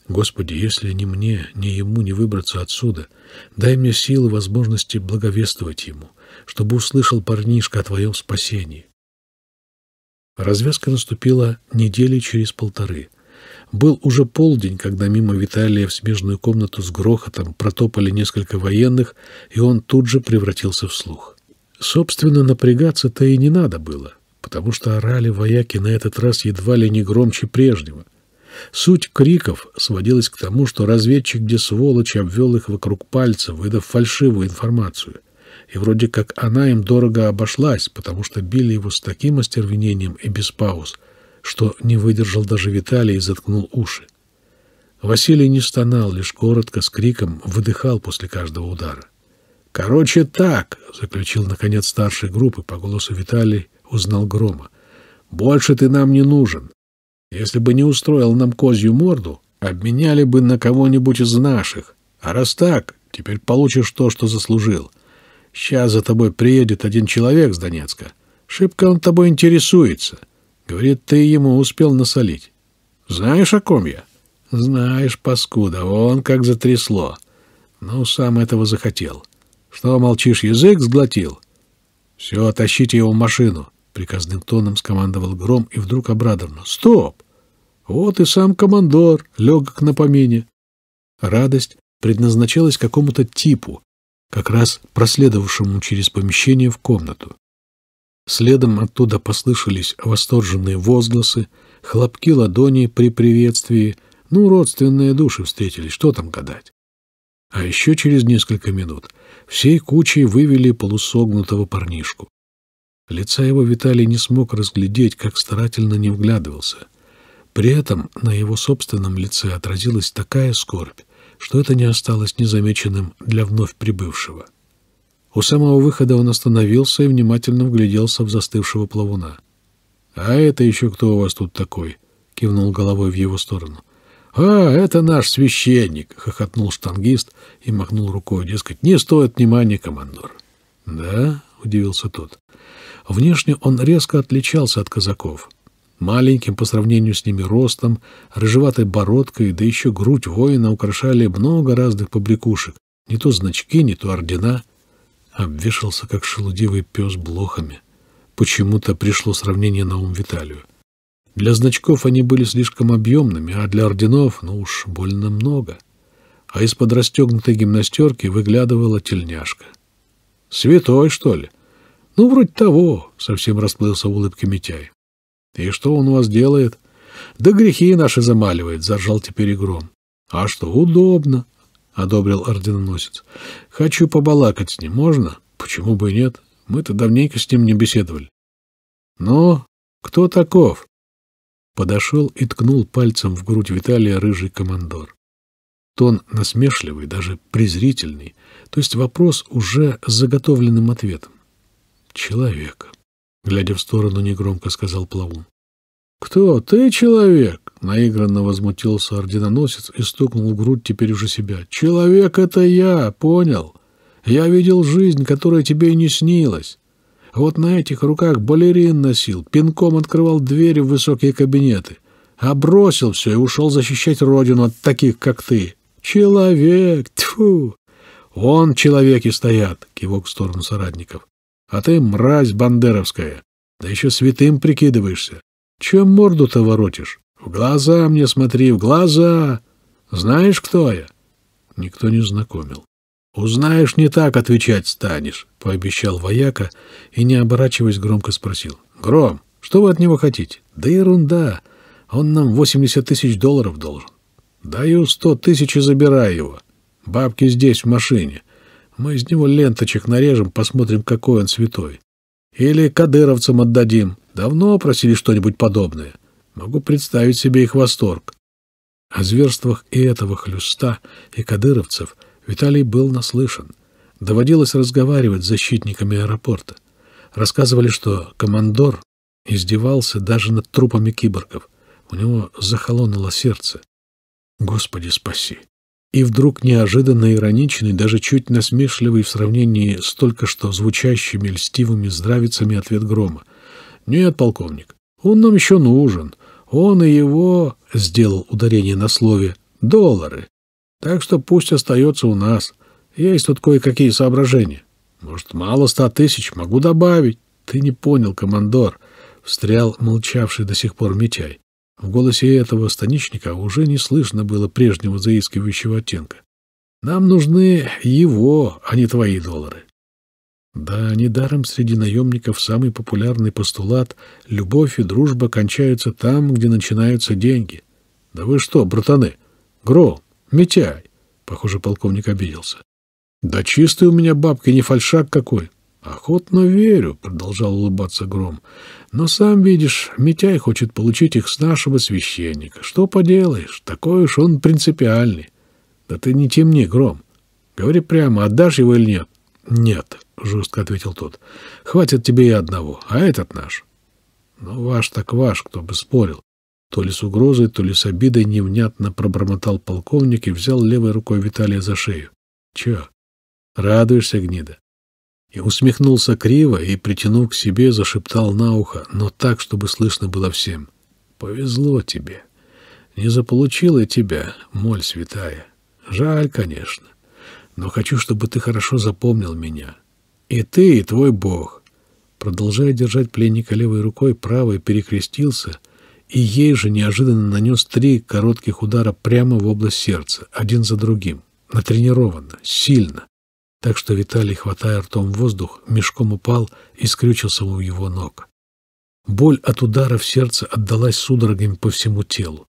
«Господи, если ни мне, ни ему не выбраться отсюда, дай мне силы возможности благовествовать ему, чтобы услышал парнишка о твоем спасении. Развязка наступила недели через полторы. Был уже полдень, когда мимо Виталия в смежную комнату с грохотом протопали несколько военных, и он тут же превратился в слух. Собственно, напрягаться-то и не надо было, потому что орали вояки на этот раз едва ли не громче прежнего. Суть криков сводилась к тому, что разведчик где сволочь обвел их вокруг пальца, выдав фальшивую информацию и вроде как она им дорого обошлась, потому что били его с таким остервенением и без пауз, что не выдержал даже Виталий и заткнул уши. Василий не стонал, лишь коротко, с криком, выдыхал после каждого удара. «Короче, так!» — заключил, наконец, старший группы, по голосу Виталий узнал Грома. «Больше ты нам не нужен. Если бы не устроил нам козью морду, обменяли бы на кого-нибудь из наших. А раз так, теперь получишь то, что заслужил. Сейчас за тобой приедет один человек с Донецка. Шибко он тобой интересуется. Говорит, ты ему успел насолить. Знаешь, о ком я? Знаешь, паскуда, он как затрясло. Ну, сам этого захотел. Что молчишь, язык сглотил? Все, тащите его в машину. Приказным тоном скомандовал Гром и вдруг обрадованно. Стоп! Вот и сам командор, легок на помине. Радость предназначалась какому-то типу, как раз проследовавшему через помещение в комнату. Следом оттуда послышались восторженные возгласы, хлопки ладони при приветствии. Ну, родственные души встретились, что там гадать. А еще через несколько минут всей кучей вывели полусогнутого парнишку. Лица его Виталий не смог разглядеть, как старательно не вглядывался. При этом на его собственном лице отразилась такая скорбь, что это не осталось незамеченным для вновь прибывшего. У самого выхода он остановился и внимательно вгляделся в застывшего плавуна. «А это еще кто у вас тут такой?» — кивнул головой в его сторону. «А, это наш священник!» — хохотнул штангист и махнул рукой, дескать, «не стоит внимания, командор». «Да?» — удивился тот. Внешне он резко отличался от казаков — маленьким по сравнению с ними ростом, рыжеватой бородкой, да еще грудь воина украшали много разных побрякушек, не то значки, не то ордена. Обвешался, как шелудивый пес, блохами. Почему-то пришло сравнение на ум Виталию. Для значков они были слишком объемными, а для орденов, ну уж, больно много. А из-под расстегнутой гимнастерки выглядывала тельняшка. «Святой, что ли?» «Ну, вроде того», — совсем расплылся в улыбке Митяй. — И что он у вас делает? — Да грехи наши замаливает, — заржал теперь Игром. — А что, удобно, — одобрил орденоносец. — Хочу побалакать с ним, можно? — Почему бы и нет? Мы-то давненько с ним не беседовали. — Но кто таков? Подошел и ткнул пальцем в грудь Виталия рыжий командор. Тон насмешливый, даже презрительный, то есть вопрос уже с заготовленным ответом. Человека. — глядя в сторону, негромко сказал Плавун. — Кто? Ты человек? — наигранно возмутился орденоносец и стукнул в грудь теперь уже себя. — Человек — это я, понял? Я видел жизнь, которая тебе и не снилась. Вот на этих руках балерин носил, пинком открывал двери в высокие кабинеты, а бросил все и ушел защищать родину от таких, как ты. Человек! Тьфу! Вон человеки стоят, кивок в сторону соратников. А ты мразь бандеровская, да еще святым прикидываешься. Чем морду-то воротишь? В глаза мне смотри, в глаза! Знаешь, кто я?» Никто не знакомил. «Узнаешь, не так отвечать станешь», — пообещал вояка и, не оборачиваясь, громко спросил. «Гром, что вы от него хотите?» «Да ерунда. Он нам 80 тысяч долларов должен». «Даю сто тысяч и забираю его. Бабки здесь, в машине. Мы из него ленточек нарежем, посмотрим, какой он святой. Или кадыровцам отдадим. Давно просили что-нибудь подобное. Могу представить себе их восторг. О зверствах и этого хлюста, и кадыровцев Виталий был наслышан. Доводилось разговаривать с защитниками аэропорта. Рассказывали, что командор издевался даже над трупами киборгов. У него захолонуло сердце. Господи, спаси! И вдруг неожиданно ироничный, даже чуть насмешливый в сравнении с только что звучащими льстивыми здравицами ответ грома. «Нет, полковник, он нам еще нужен. Он и его...» — сделал ударение на слове «доллары». «Так что пусть остается у нас. Есть тут кое-какие соображения. Может, мало ста тысяч, могу добавить». «Ты не понял, командор», — встрял молчавший до сих пор Митяй. В голосе этого станичника уже не слышно было прежнего заискивающего оттенка. «Нам нужны его, а не твои доллары». Да, недаром среди наемников самый популярный постулат «любовь и дружба кончаются там, где начинаются деньги». Да вы что, братаны? Гром, Митяй. Похоже, полковник обиделся. Да чистый у меня бабки, не фальшак какой. Охотно верю, продолжал улыбаться Гром. Но сам видишь, Митяй хочет получить их с нашего священника. Что поделаешь, такой уж он принципиальный. Да ты не темни, Гром. Говори прямо, отдашь его или нет? Нет, жестко ответил тот. Хватит тебе и одного, а этот наш. Ну, ваш так ваш, кто бы спорил. То ли с угрозой, то ли с обидой невнятно пробормотал полковник и взял левой рукой Виталия за шею. Че? Радуешься, гнида? И усмехнулся криво и, притянув к себе, зашептал на ухо, но так, чтобы слышно было всем. «Повезло тебе. Не заполучила тебя, моль святая. Жаль, конечно. Но хочу, чтобы ты хорошо запомнил меня. И ты, и твой Бог». Продолжая держать пленника левой рукой, правой перекрестился — и ей же неожиданно нанес три коротких удара прямо в область сердца, один за другим, натренированно, сильно, так что Виталий, хватая ртом воздух, мешком упал и скрючился у его ног. Боль от удара в сердце отдалась судорогами по всему телу.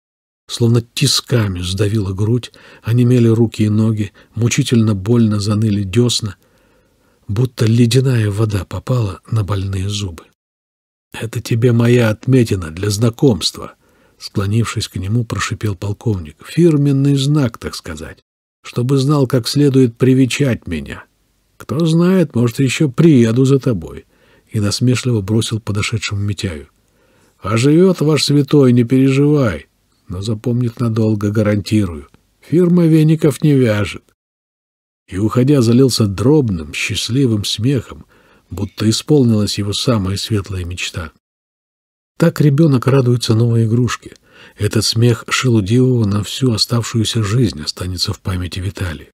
Словно тисками сдавила грудь, онемели руки и ноги, мучительно больно заныли десна, будто ледяная вода попала на больные зубы. «Это тебе моя отметина для знакомства», — склонившись к нему, прошипел полковник. «Фирменный знак, так сказать чтобы знал, как следует привечать меня. Кто знает, может, еще приеду за тобой. И насмешливо бросил подошедшему Митяю. А живет ваш святой, не переживай, но запомнит надолго, гарантирую. Фирма веников не вяжет. И, уходя, залился дробным, счастливым смехом, будто исполнилась его самая светлая мечта. Так ребенок радуется новой игрушке — этот смех Шелудивого на всю оставшуюся жизнь останется в памяти Виталия.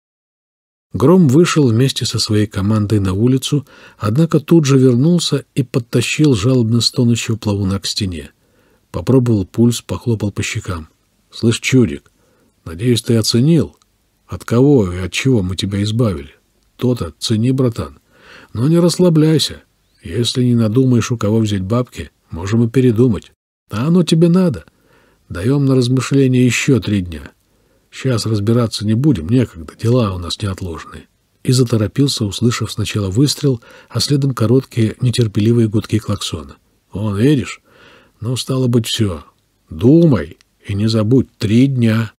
Гром вышел вместе со своей командой на улицу, однако тут же вернулся и подтащил жалобно стонущего плавуна к стене. Попробовал пульс, похлопал по щекам. — Слышь, чудик, надеюсь, ты оценил, от кого и от чего мы тебя избавили. То-то, цени, братан. Но не расслабляйся. Если не надумаешь, у кого взять бабки, можем и передумать. А оно тебе надо. — Даем на размышление еще три дня. Сейчас разбираться не будем, некогда, дела у нас неотложные. И заторопился, услышав сначала выстрел, а следом короткие, нетерпеливые гудки клаксона. «Вон, видишь? Ну, стало быть, все. Думай и не забудь, три дня».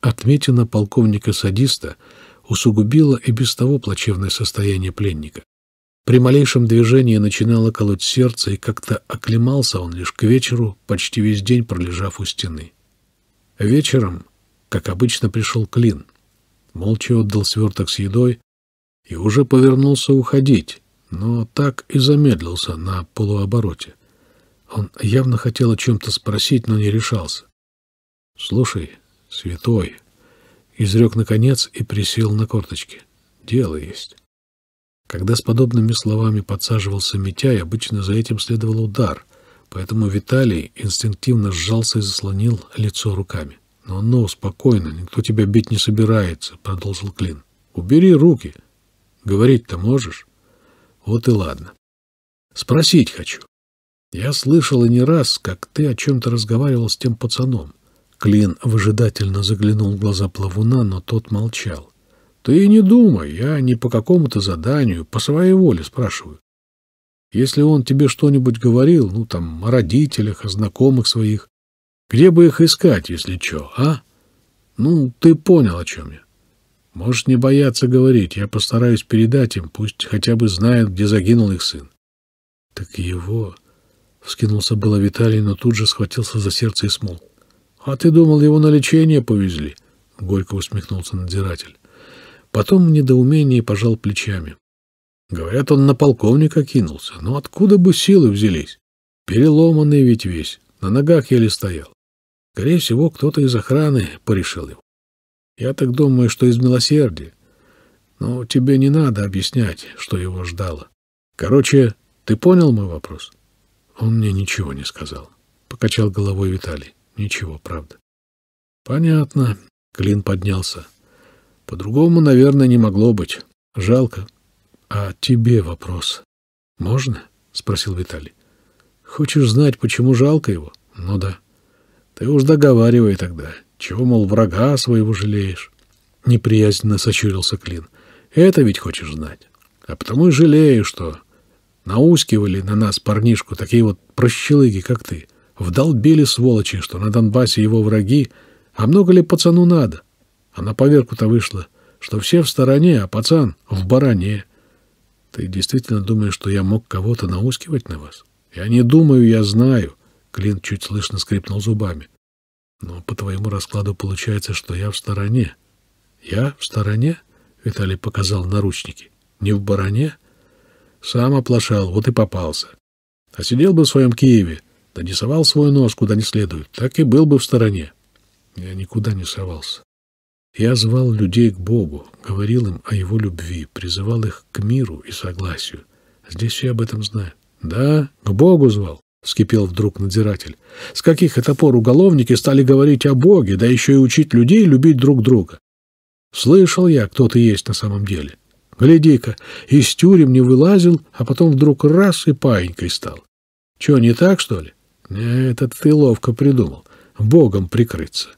Отметина полковника-садиста усугубила и без того плачевное состояние пленника. При малейшем движении начинало колоть сердце, и как-то оклемался он лишь к вечеру, почти весь день пролежав у стены. Вечером, как обычно, пришел Клин. Молча отдал сверток с едой и уже повернулся уходить, но так и замедлился на полуобороте. Он явно хотел о чем-то спросить, но не решался. — Слушай, святой, — изрек наконец и присел на корточки, — дело есть. Когда с подобными словами подсаживался Митяй, обычно за этим следовал удар, поэтому Виталий инстинктивно сжался и заслонил лицо руками. «Но, но, ну, спокойно, никто тебя бить не собирается», — продолжил Клин. «Убери руки. Говорить-то можешь?» «Вот и ладно. Спросить хочу. Я слышал и не раз, как ты о чем-то разговаривал с тем пацаном». Клин выжидательно заглянул в глаза плавуна, но тот молчал. Ты не думай, я не по какому-то заданию, по своей воле спрашиваю. Если он тебе что-нибудь говорил, ну, там, о родителях, о знакомых своих, где бы их искать, если чё, а? Ну, ты понял, о чем я. Можешь не бояться говорить, я постараюсь передать им, пусть хотя бы знают, где загинул их сын. Так его... Вскинулся было Виталий, но тут же схватился за сердце и смолк. — А ты думал, его на лечение повезли? — горько усмехнулся надзиратель. Потом в недоумении пожал плечами. Говорят, он на полковника кинулся. Но откуда бы силы взялись? Переломанный ведь весь, на ногах еле стоял. Скорее всего, кто-то из охраны порешил его. Я так думаю, что из милосердия. Но тебе не надо объяснять, что его ждало. Короче, ты понял мой вопрос? Он мне ничего не сказал. Покачал головой Виталий. Ничего, правда. Понятно. Клин поднялся. По-другому, наверное, не могло быть. Жалко. А тебе вопрос. Можно? Спросил Виталий. Хочешь знать, почему жалко его? Ну да. Ты уж договаривай тогда. Чего, мол, врага своего жалеешь? Неприязненно сочурился Клин. Это ведь хочешь знать. А потому и жалею, что наускивали на нас парнишку такие вот прощелыги, как ты. Вдолбили сволочи, что на Донбассе его враги. А много ли пацану надо? А на поверку-то вышло, что все в стороне, а пацан в баране. Ты действительно думаешь, что я мог кого-то наускивать на вас? Я не думаю, я знаю. Клин чуть слышно скрипнул зубами. Но по твоему раскладу получается, что я в стороне. Я в стороне? Виталий показал наручники. Не в баране? Сам оплошал, вот и попался. А сидел бы в своем Киеве, да не совал свой нос куда не следует, так и был бы в стороне. Я никуда не совался. Я звал людей к Богу, говорил им о Его любви, призывал их к миру и согласию. Здесь все об этом знаю. Да, к Богу звал, вскипел вдруг надзиратель. С каких это пор уголовники стали говорить о Боге, да еще и учить людей любить друг друга? Слышал я, кто ты есть на самом деле. Гляди-ка, из тюрем не вылазил, а потом вдруг раз и паенькой стал. Че, не так, что ли? «Э, это ты ловко придумал. Богом прикрыться.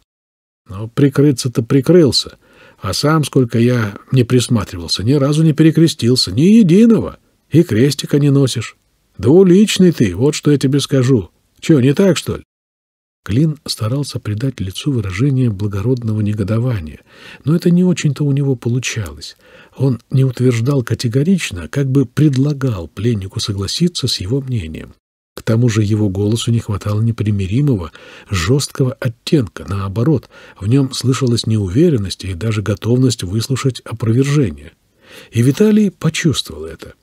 Но прикрыться-то прикрылся, а сам, сколько я не присматривался, ни разу не перекрестился, ни единого. И крестика не носишь. Да уличный ты, вот что я тебе скажу. Че, не так, что ли? Клин старался придать лицу выражение благородного негодования, но это не очень-то у него получалось. Он не утверждал категорично, а как бы предлагал пленнику согласиться с его мнением. К тому же его голосу не хватало непримиримого, жесткого оттенка, наоборот, в нем слышалась неуверенность и даже готовность выслушать опровержение. И Виталий почувствовал это.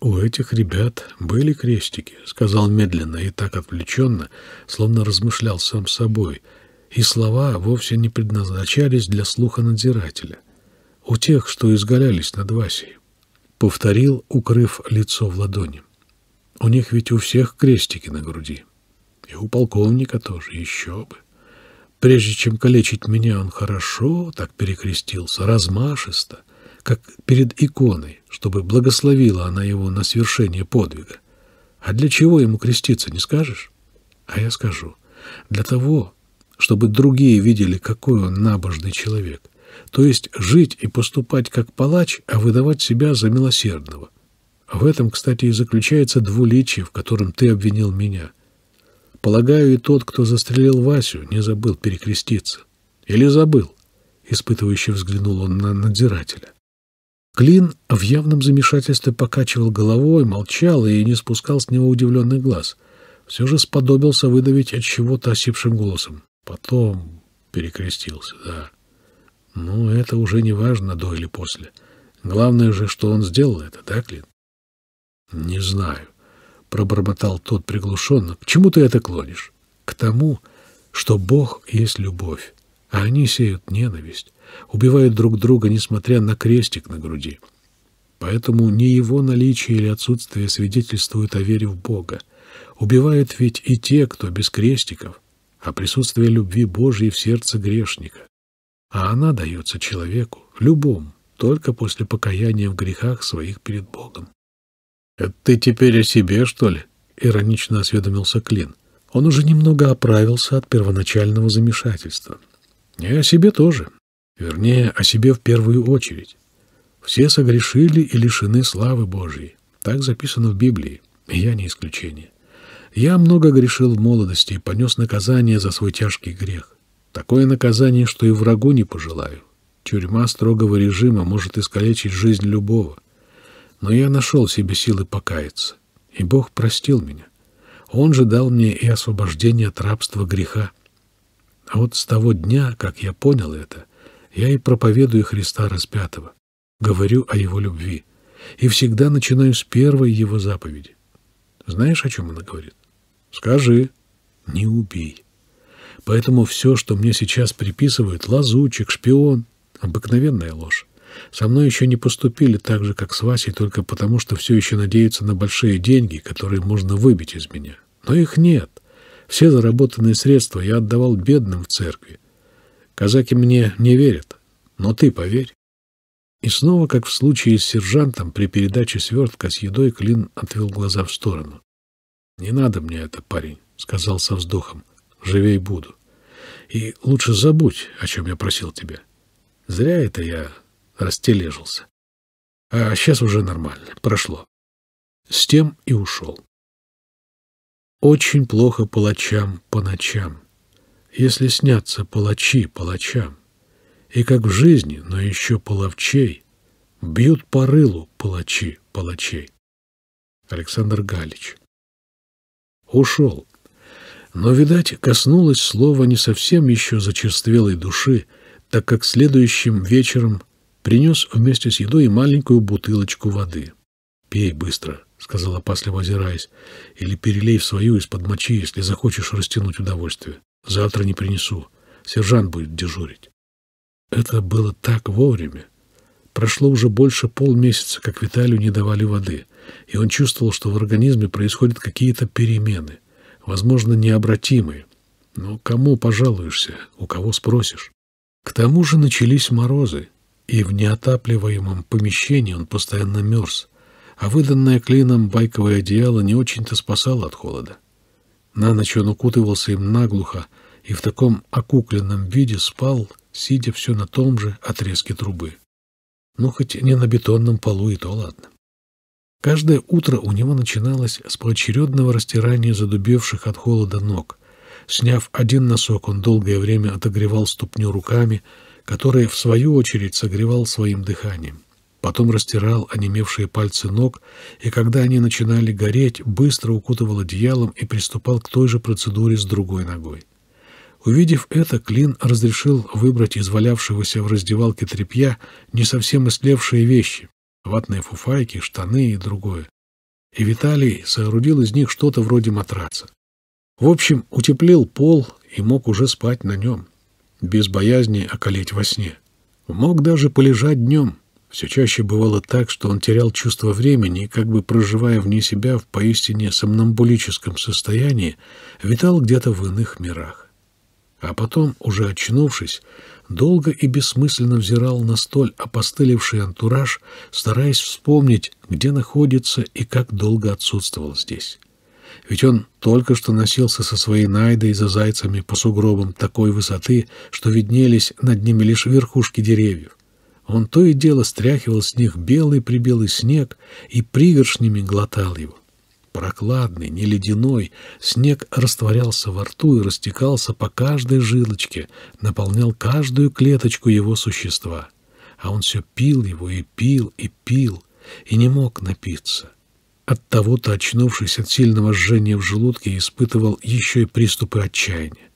«У этих ребят были крестики», — сказал медленно и так отвлеченно, словно размышлял сам собой, и слова вовсе не предназначались для слуха надзирателя. «У тех, что изгорялись над Васей», — повторил, укрыв лицо в ладони. У них ведь у всех крестики на груди. И у полковника тоже, еще бы. Прежде чем калечить меня, он хорошо так перекрестился, размашисто, как перед иконой, чтобы благословила она его на свершение подвига. А для чего ему креститься, не скажешь? А я скажу. Для того, чтобы другие видели, какой он набожный человек. То есть жить и поступать как палач, а выдавать себя за милосердного. В этом, кстати, и заключается двуличие, в котором ты обвинил меня. Полагаю, и тот, кто застрелил Васю, не забыл перекреститься. Или забыл?» Испытывающе взглянул он на надзирателя. Клин в явном замешательстве покачивал головой, молчал и не спускал с него удивленных глаз. Все же сподобился выдавить от чего-то осипшим голосом. Потом перекрестился, да. Но ну, это уже не важно, до или после. Главное же, что он сделал это, да, Клин? «Не знаю», — пробормотал тот приглушенно. «К чему ты это клонишь?» «К тому, что Бог есть любовь, а они сеют ненависть, убивают друг друга, несмотря на крестик на груди. Поэтому не его наличие или отсутствие свидетельствует о вере в Бога. Убивают ведь и те, кто без крестиков, а присутствие любви Божьей в сердце грешника. А она дается человеку, любому, только после покаяния в грехах своих перед Богом. «Это ты теперь о себе, что ли?» — иронично осведомился Клин. Он уже немного оправился от первоначального замешательства. «И о себе тоже. Вернее, о себе в первую очередь. Все согрешили и лишены славы Божьей. Так записано в Библии, и я не исключение. Я много грешил в молодости и понес наказание за свой тяжкий грех. Такое наказание, что и врагу не пожелаю. Тюрьма строгого режима может искалечить жизнь любого но я нашел в себе силы покаяться, и Бог простил меня. Он же дал мне и освобождение от рабства греха. А вот с того дня, как я понял это, я и проповедую Христа распятого, говорю о его любви, и всегда начинаю с первой его заповеди. Знаешь, о чем она говорит? Скажи, не убей. Поэтому все, что мне сейчас приписывают, лазучик, шпион, обыкновенная ложь. Со мной еще не поступили так же, как с Васей, только потому, что все еще надеются на большие деньги, которые можно выбить из меня. Но их нет. Все заработанные средства я отдавал бедным в церкви. Казаки мне не верят, но ты поверь. И снова, как в случае с сержантом, при передаче свертка с едой Клин отвел глаза в сторону. — Не надо мне это, парень, — сказал со вздохом. — Живей буду. И лучше забудь, о чем я просил тебя. Зря это я растележился. А сейчас уже нормально, прошло. С тем и ушел. Очень плохо палачам по ночам, если снятся палачи палачам. И как в жизни, но еще половчей, бьют по рылу палачи палачей. Александр Галич. Ушел. Но, видать, коснулось слово не совсем еще зачерствелой души, так как следующим вечером принес вместе с едой маленькую бутылочку воды. «Пей быстро», — сказал опасливо озираясь, — «или перелей в свою из-под мочи, если захочешь растянуть удовольствие. Завтра не принесу. Сержант будет дежурить». Это было так вовремя. Прошло уже больше полмесяца, как Виталию не давали воды, и он чувствовал, что в организме происходят какие-то перемены, возможно, необратимые. Но кому пожалуешься, у кого спросишь? К тому же начались морозы, и в неотапливаемом помещении он постоянно мерз, а выданное клином байковое одеяло не очень-то спасало от холода. На ночь он укутывался им наглухо и в таком окукленном виде спал, сидя все на том же отрезке трубы. Ну, хоть не на бетонном полу, и то ладно. Каждое утро у него начиналось с поочередного растирания задубевших от холода ног. Сняв один носок, он долгое время отогревал ступню руками — которые, в свою очередь, согревал своим дыханием. Потом растирал онемевшие пальцы ног, и когда они начинали гореть, быстро укутывал одеялом и приступал к той же процедуре с другой ногой. Увидев это, Клин разрешил выбрать из валявшегося в раздевалке тряпья не совсем ислевшие вещи — ватные фуфайки, штаны и другое. И Виталий соорудил из них что-то вроде матраца. В общем, утеплил пол и мог уже спать на нем без боязни околеть во сне. Мог даже полежать днем. Все чаще бывало так, что он терял чувство времени и, как бы проживая вне себя в поистине сомнамбулическом состоянии, витал где-то в иных мирах. А потом, уже очнувшись, долго и бессмысленно взирал на столь опостылевший антураж, стараясь вспомнить, где находится и как долго отсутствовал здесь. Ведь он только что носился со своей Найдой за зайцами по сугробам такой высоты, что виднелись над ними лишь верхушки деревьев. Он то и дело стряхивал с них белый-прибелый снег и пригоршнями глотал его. Прокладный, не ледяной, снег растворялся во рту и растекался по каждой жилочке, наполнял каждую клеточку его существа. А он все пил его и пил, и пил, и не мог напиться. От того то очнувшись от сильного жжения в желудке, испытывал еще и приступы отчаяния.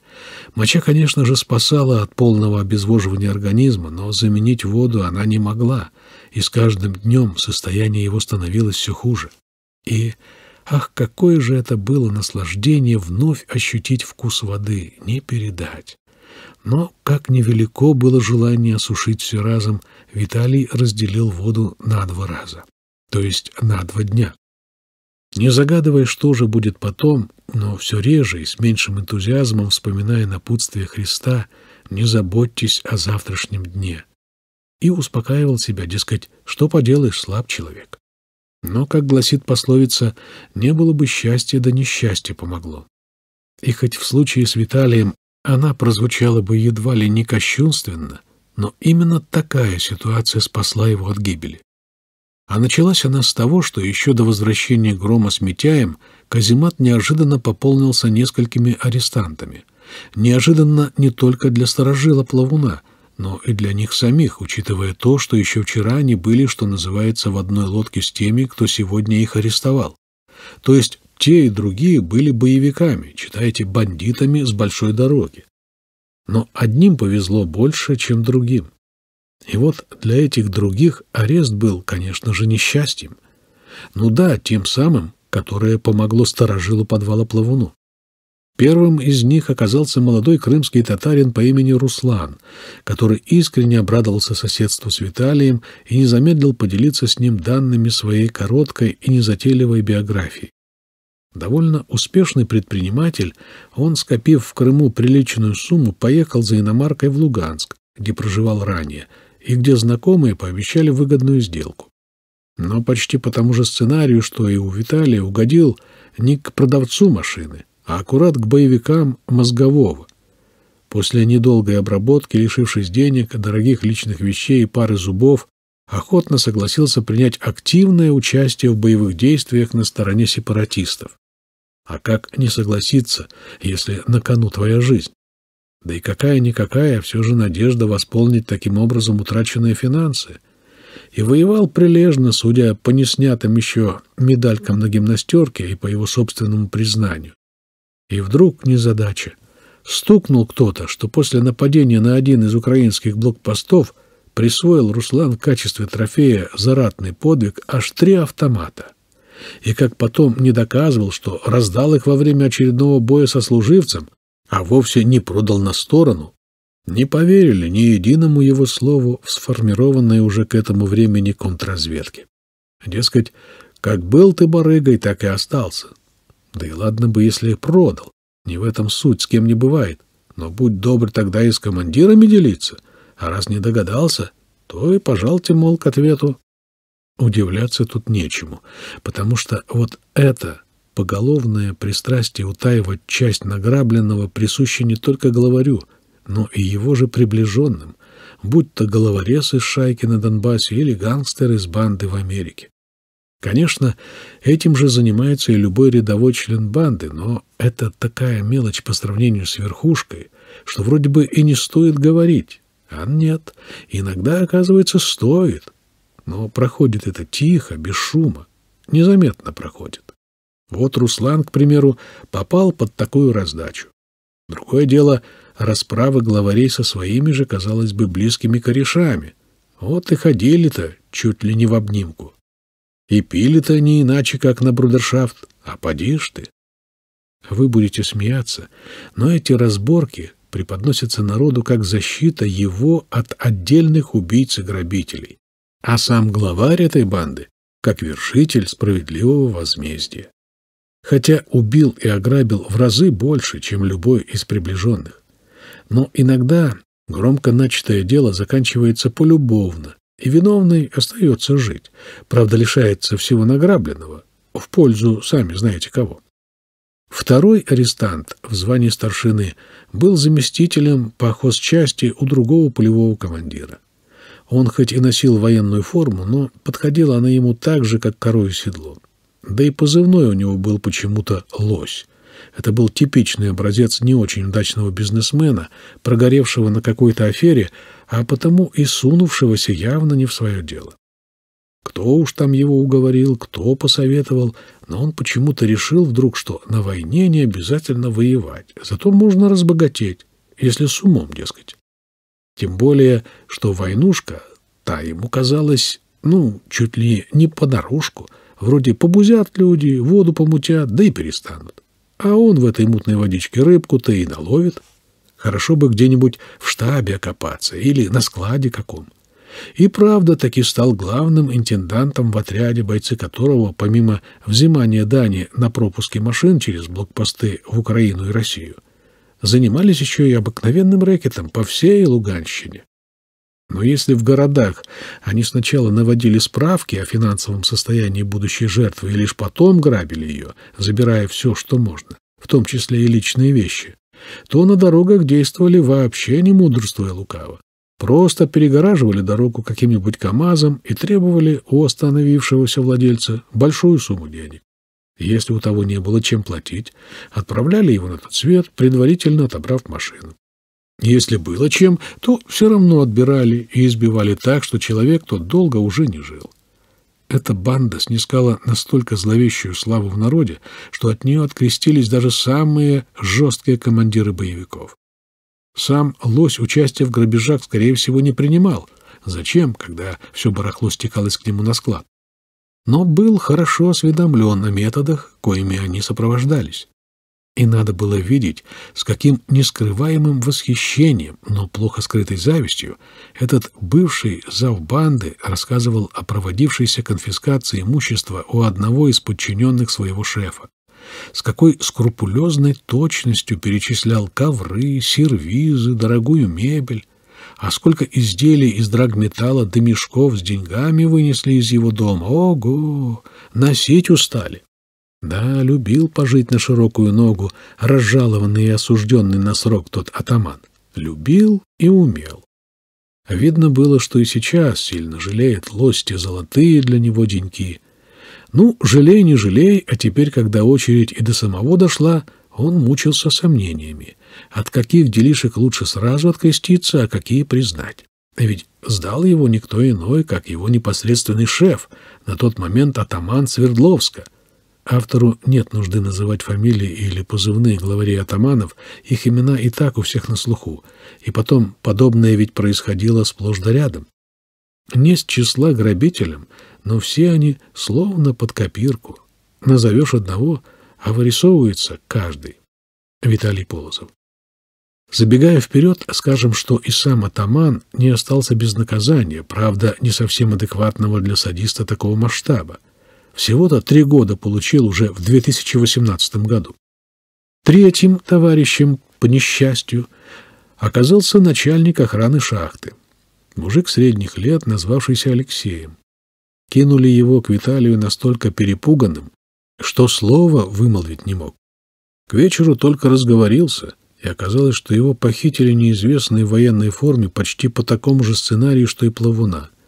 Моча, конечно же, спасала от полного обезвоживания организма, но заменить воду она не могла, и с каждым днем состояние его становилось все хуже. И, ах, какое же это было наслаждение вновь ощутить вкус воды, не передать. Но, как невелико было желание осушить все разом, Виталий разделил воду на два раза, то есть на два дня. Не загадывая, что же будет потом, но все реже и с меньшим энтузиазмом вспоминая напутствие Христа «Не заботьтесь о завтрашнем дне». И успокаивал себя, дескать, что поделаешь, слаб человек. Но, как гласит пословица, не было бы счастья, да несчастье помогло. И хоть в случае с Виталием она прозвучала бы едва ли не кощунственно, но именно такая ситуация спасла его от гибели. А началась она с того, что еще до возвращения грома с Митяем каземат неожиданно пополнился несколькими арестантами. Неожиданно не только для сторожила плавуна, но и для них самих, учитывая то, что еще вчера они были, что называется, в одной лодке с теми, кто сегодня их арестовал. То есть те и другие были боевиками, читайте, бандитами с большой дороги. Но одним повезло больше, чем другим. И вот для этих других арест был, конечно же, несчастьем. Ну да, тем самым, которое помогло сторожилу подвала плавуну. Первым из них оказался молодой крымский татарин по имени Руслан, который искренне обрадовался соседству с Виталием и не замедлил поделиться с ним данными своей короткой и незатейливой биографии. Довольно успешный предприниматель, он, скопив в Крыму приличную сумму, поехал за иномаркой в Луганск, где проживал ранее, и где знакомые пообещали выгодную сделку. Но почти по тому же сценарию, что и у Виталия, угодил не к продавцу машины, а аккурат к боевикам мозгового. После недолгой обработки, лишившись денег, дорогих личных вещей и пары зубов, охотно согласился принять активное участие в боевых действиях на стороне сепаратистов. А как не согласиться, если на кону твоя жизнь? Да и какая-никакая, все же надежда восполнить таким образом утраченные финансы. И воевал прилежно, судя по неснятым еще медалькам на гимнастерке и по его собственному признанию. И вдруг незадача. Стукнул кто-то, что после нападения на один из украинских блокпостов присвоил Руслан в качестве трофея за ратный подвиг аж три автомата. И как потом не доказывал, что раздал их во время очередного боя со служивцем, а вовсе не продал на сторону. Не поверили ни единому его слову в сформированной уже к этому времени контрразведке. Дескать, как был ты барыгой, так и остался. Да и ладно бы, если продал. Не в этом суть, с кем не бывает. Но будь добр тогда и с командирами делиться. А раз не догадался, то и пожалте, мол, к ответу. Удивляться тут нечему, потому что вот это Поголовное пристрастие утаивать часть награбленного присуще не только главарю, но и его же приближенным, будь то головорез из шайки на Донбассе или гангстер из банды в Америке. Конечно, этим же занимается и любой рядовой член банды, но это такая мелочь по сравнению с верхушкой, что вроде бы и не стоит говорить. А нет, иногда, оказывается, стоит. Но проходит это тихо, без шума, незаметно проходит. Вот Руслан, к примеру, попал под такую раздачу. Другое дело — расправы главарей со своими же, казалось бы, близкими корешами. Вот и ходили-то чуть ли не в обнимку. И пили-то не иначе, как на брудершафт, а подишь ты. Вы будете смеяться, но эти разборки преподносятся народу как защита его от отдельных убийц и грабителей, а сам главарь этой банды — как вершитель справедливого возмездия хотя убил и ограбил в разы больше, чем любой из приближенных. Но иногда громко начатое дело заканчивается полюбовно, и виновный остается жить, правда, лишается всего награбленного, в пользу сами знаете кого. Второй арестант в звании старшины был заместителем по хозчасти у другого полевого командира. Он хоть и носил военную форму, но подходила она ему так же, как корою седло. Да и позывной у него был почему-то «Лось». Это был типичный образец не очень удачного бизнесмена, прогоревшего на какой-то афере, а потому и сунувшегося явно не в свое дело. Кто уж там его уговорил, кто посоветовал, но он почему-то решил вдруг, что на войне не обязательно воевать, зато можно разбогатеть, если с умом, дескать. Тем более, что войнушка, та ему казалась, ну, чуть ли не по дорожку. Вроде побузят люди, воду помутят, да и перестанут. А он в этой мутной водичке рыбку-то и наловит. Хорошо бы где-нибудь в штабе окопаться или на складе каком. И правда таки стал главным интендантом в отряде, бойцы которого, помимо взимания дани на пропуске машин через блокпосты в Украину и Россию, занимались еще и обыкновенным рэкетом по всей Луганщине. Но если в городах они сначала наводили справки о финансовом состоянии будущей жертвы и лишь потом грабили ее, забирая все, что можно, в том числе и личные вещи, то на дорогах действовали вообще не мудрствуя лукаво. Просто перегораживали дорогу каким-нибудь КАМАЗом и требовали у остановившегося владельца большую сумму денег. Если у того не было чем платить, отправляли его на тот свет, предварительно отобрав машину. Если было чем, то все равно отбирали и избивали так, что человек тот долго уже не жил. Эта банда снискала настолько зловещую славу в народе, что от нее открестились даже самые жесткие командиры боевиков. Сам лось участие в грабежах, скорее всего, не принимал. Зачем, когда все барахло стекалось к нему на склад? Но был хорошо осведомлен о методах, коими они сопровождались. И надо было видеть, с каким нескрываемым восхищением, но плохо скрытой завистью, этот бывший зав банды рассказывал о проводившейся конфискации имущества у одного из подчиненных своего шефа с какой скрупулезной точностью перечислял ковры, сервизы, дорогую мебель, а сколько изделий из драгметалла до мешков с деньгами вынесли из его дома. Ого! Носить устали. Да, любил пожить на широкую ногу разжалованный и осужденный на срок тот атаман. Любил и умел. Видно было, что и сейчас сильно жалеет лости золотые для него деньки. Ну, жалей, не жалей, а теперь, когда очередь и до самого дошла, он мучился сомнениями. От каких делишек лучше сразу откреститься, а какие признать? Ведь сдал его никто иной, как его непосредственный шеф, на тот момент атаман Свердловска — Автору нет нужды называть фамилии или позывные главарей атаманов, их имена и так у всех на слуху. И потом, подобное ведь происходило сплошь да рядом. Не с числа грабителям, но все они словно под копирку. Назовешь одного, а вырисовывается каждый. Виталий Полозов. Забегая вперед, скажем, что и сам атаман не остался без наказания, правда, не совсем адекватного для садиста такого масштаба всего-то три года получил уже в 2018 году. Третьим товарищем, по несчастью, оказался начальник охраны шахты, мужик средних лет, назвавшийся Алексеем. Кинули его к Виталию настолько перепуганным, что слова вымолвить не мог. К вечеру только разговорился, и оказалось, что его похитили неизвестные в военной форме почти по такому же сценарию, что и плавуна —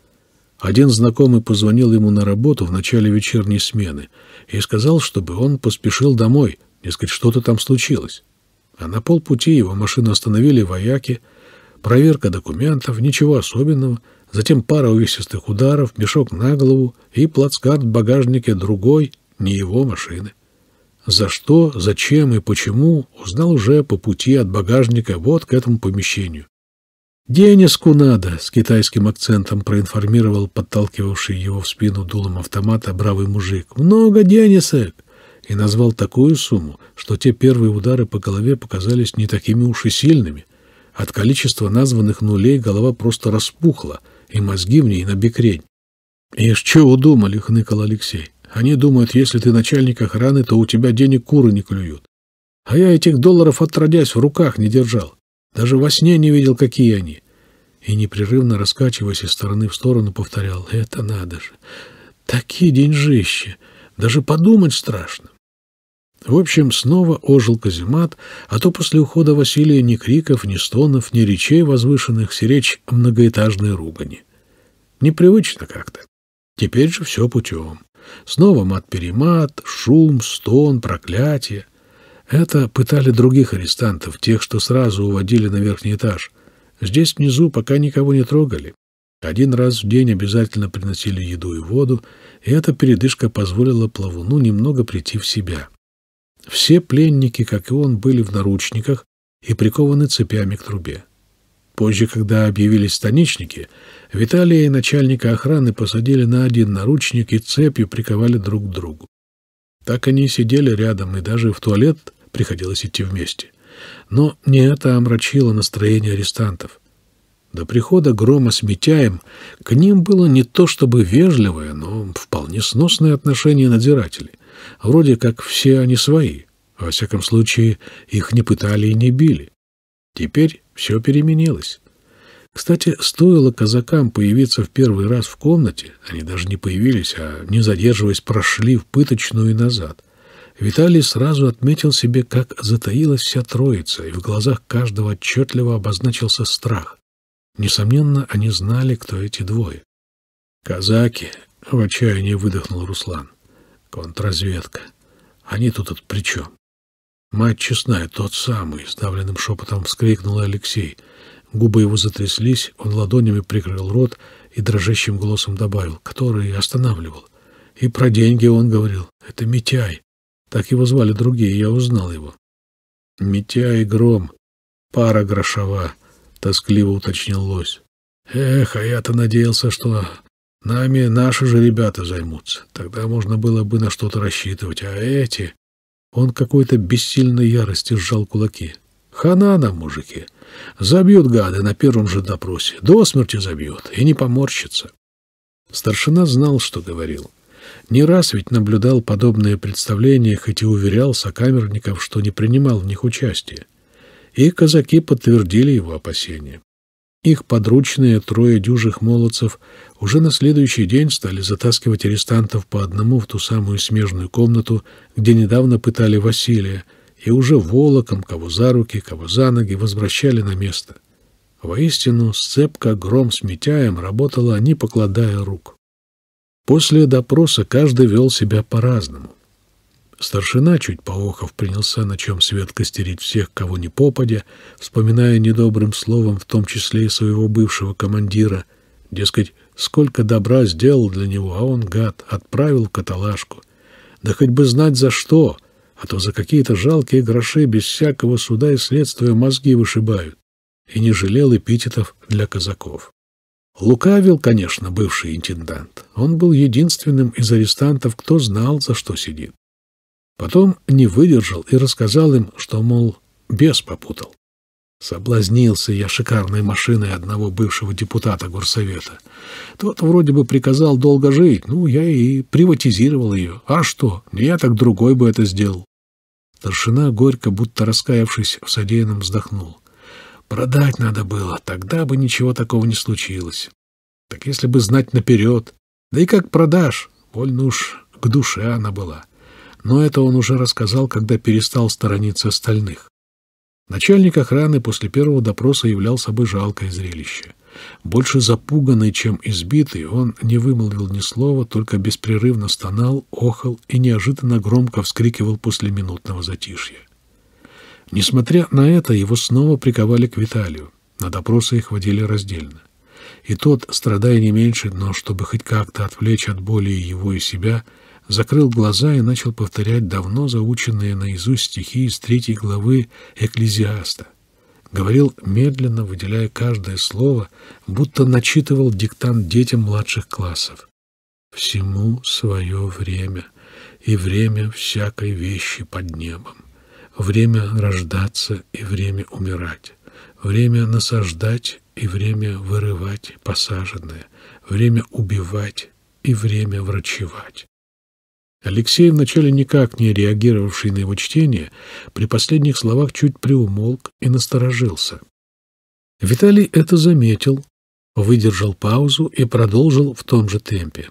один знакомый позвонил ему на работу в начале вечерней смены и сказал, чтобы он поспешил домой, дескать, что-то там случилось. А на полпути его машину остановили вояки, проверка документов, ничего особенного, затем пара увесистых ударов, мешок на голову и плацкарт в багажнике другой, не его машины. За что, зачем и почему узнал уже по пути от багажника вот к этому помещению. «Денежку надо!» — с китайским акцентом проинформировал подталкивавший его в спину дулом автомата бравый мужик. «Много денесек!» И назвал такую сумму, что те первые удары по голове показались не такими уж и сильными. От количества названных нулей голова просто распухла, и мозги в ней набекрень. И «Ишь, чего думали?» — хныкал Алексей. «Они думают, если ты начальник охраны, то у тебя денег куры не клюют. А я этих долларов отродясь в руках не держал. Даже во сне не видел, какие они. И, непрерывно раскачиваясь из стороны в сторону, повторял, «Это надо же! Такие деньжища! Даже подумать страшно!» В общем, снова ожил каземат, а то после ухода Василия ни криков, ни стонов, ни речей возвышенных сиречь многоэтажной ругани. Непривычно как-то. Теперь же все путем. Снова мат-перемат, шум, стон, проклятие. Это пытали других арестантов, тех, что сразу уводили на верхний этаж. Здесь внизу пока никого не трогали. Один раз в день обязательно приносили еду и воду, и эта передышка позволила плавуну немного прийти в себя. Все пленники, как и он, были в наручниках и прикованы цепями к трубе. Позже, когда объявились станичники, Виталия и начальника охраны посадили на один наручник и цепью приковали друг к другу. Так они сидели рядом, и даже в туалет приходилось идти вместе. Но не это омрачило настроение арестантов. До прихода грома с Митяем к ним было не то чтобы вежливое, но вполне сносное отношение надзирателей. Вроде как все они свои. Во всяком случае, их не пытали и не били. Теперь все переменилось. Кстати, стоило казакам появиться в первый раз в комнате, они даже не появились, а, не задерживаясь, прошли в пыточную и назад. Виталий сразу отметил себе, как затаилась вся троица, и в глазах каждого отчетливо обозначился страх. Несомненно, они знали, кто эти двое. «Казаки!» — в отчаянии выдохнул Руслан. «Контрразведка. Они тут от при чем?» «Мать честная, тот самый!» — сдавленным шепотом вскрикнул Алексей — Губы его затряслись, он ладонями прикрыл рот и дрожащим голосом добавил, который останавливал. И про деньги он говорил. Это Митяй. Так его звали другие, я узнал его. Митяй Гром. Пара грошова, тоскливо уточнил лось. Эх, а я-то надеялся, что нами наши же ребята займутся. Тогда можно было бы на что-то рассчитывать. А эти... Он какой-то бессильной ярости сжал кулаки. Хана нам, мужики. Забьют гады на первом же допросе, до смерти забьют, и не поморщится. Старшина знал, что говорил. Не раз ведь наблюдал подобные представления, хоть и уверял сокамерников, что не принимал в них участия. И казаки подтвердили его опасения. Их подручные трое дюжих молодцев уже на следующий день стали затаскивать арестантов по одному в ту самую смежную комнату, где недавно пытали Василия, и уже волоком, кого за руки, кого за ноги, возвращали на место. Воистину, сцепка гром с Митяем работала, не покладая рук. После допроса каждый вел себя по-разному. Старшина, чуть поохов, принялся, на чем свет костерить всех, кого не попадя, вспоминая недобрым словом, в том числе и своего бывшего командира. Дескать, сколько добра сделал для него, а он, гад, отправил в каталажку. Да хоть бы знать за что, а то за какие-то жалкие гроши без всякого суда и следствия мозги вышибают, и не жалел эпитетов для казаков. Лукавил, конечно, бывший интендант. Он был единственным из арестантов, кто знал, за что сидит. Потом не выдержал и рассказал им, что, мол, бес попутал. Соблазнился я шикарной машиной одного бывшего депутата горсовета. Тот вроде бы приказал долго жить, ну, я и приватизировал ее. А что, я так другой бы это сделал. Старшина, горько, будто раскаявшись в содеянном, вздохнул. Продать надо было, тогда бы ничего такого не случилось. Так если бы знать наперед. Да и как продашь, больно уж к душе она была. Но это он уже рассказал, когда перестал сторониться остальных. Начальник охраны после первого допроса являл собой жалкое зрелище. Больше запуганный, чем избитый, он не вымолвил ни слова, только беспрерывно стонал, охал и неожиданно громко вскрикивал после минутного затишья. Несмотря на это, его снова приковали к Виталию. На допросы их водили раздельно. И тот, страдая не меньше, но чтобы хоть как-то отвлечь от боли его и себя, — закрыл глаза и начал повторять давно заученные наизусть стихи из третьей главы «Экклезиаста». Говорил медленно, выделяя каждое слово, будто начитывал диктант детям младших классов. «Всему свое время, и время всякой вещи под небом, время рождаться и время умирать, время насаждать и время вырывать посаженное, время убивать и время врачевать, Алексей, вначале никак не реагировавший на его чтение, при последних словах чуть приумолк и насторожился. Виталий это заметил, выдержал паузу и продолжил в том же темпе.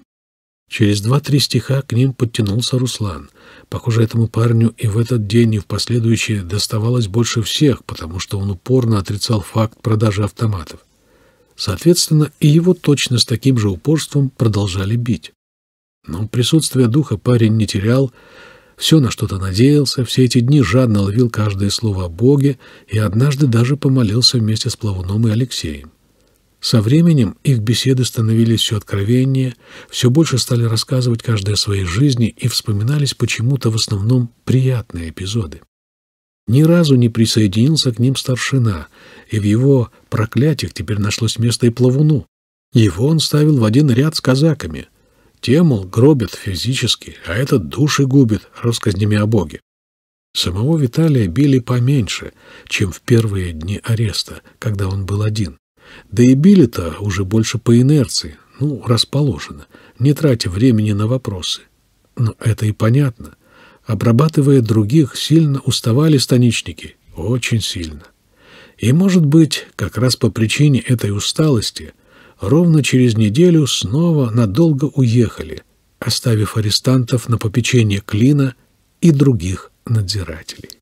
Через два-три стиха к ним подтянулся Руслан. Похоже, этому парню и в этот день, и в последующие доставалось больше всех, потому что он упорно отрицал факт продажи автоматов. Соответственно, и его точно с таким же упорством продолжали бить. Но присутствие духа парень не терял, все на что-то надеялся, все эти дни жадно ловил каждое слово о Боге и однажды даже помолился вместе с Плавуном и Алексеем. Со временем их беседы становились все откровеннее, все больше стали рассказывать каждой о своей жизни и вспоминались почему-то в основном приятные эпизоды. Ни разу не присоединился к ним старшина, и в его проклятиях теперь нашлось место и плавуну. Его он ставил в один ряд с казаками, те, мол, гробят физически, а этот души губит россказнями о Боге. Самого Виталия били поменьше, чем в первые дни ареста, когда он был один. Да и били-то уже больше по инерции, ну, расположено, не тратя времени на вопросы. Но это и понятно. Обрабатывая других, сильно уставали станичники, очень сильно. И, может быть, как раз по причине этой усталости – ровно через неделю снова надолго уехали, оставив арестантов на попечение Клина и других надзирателей.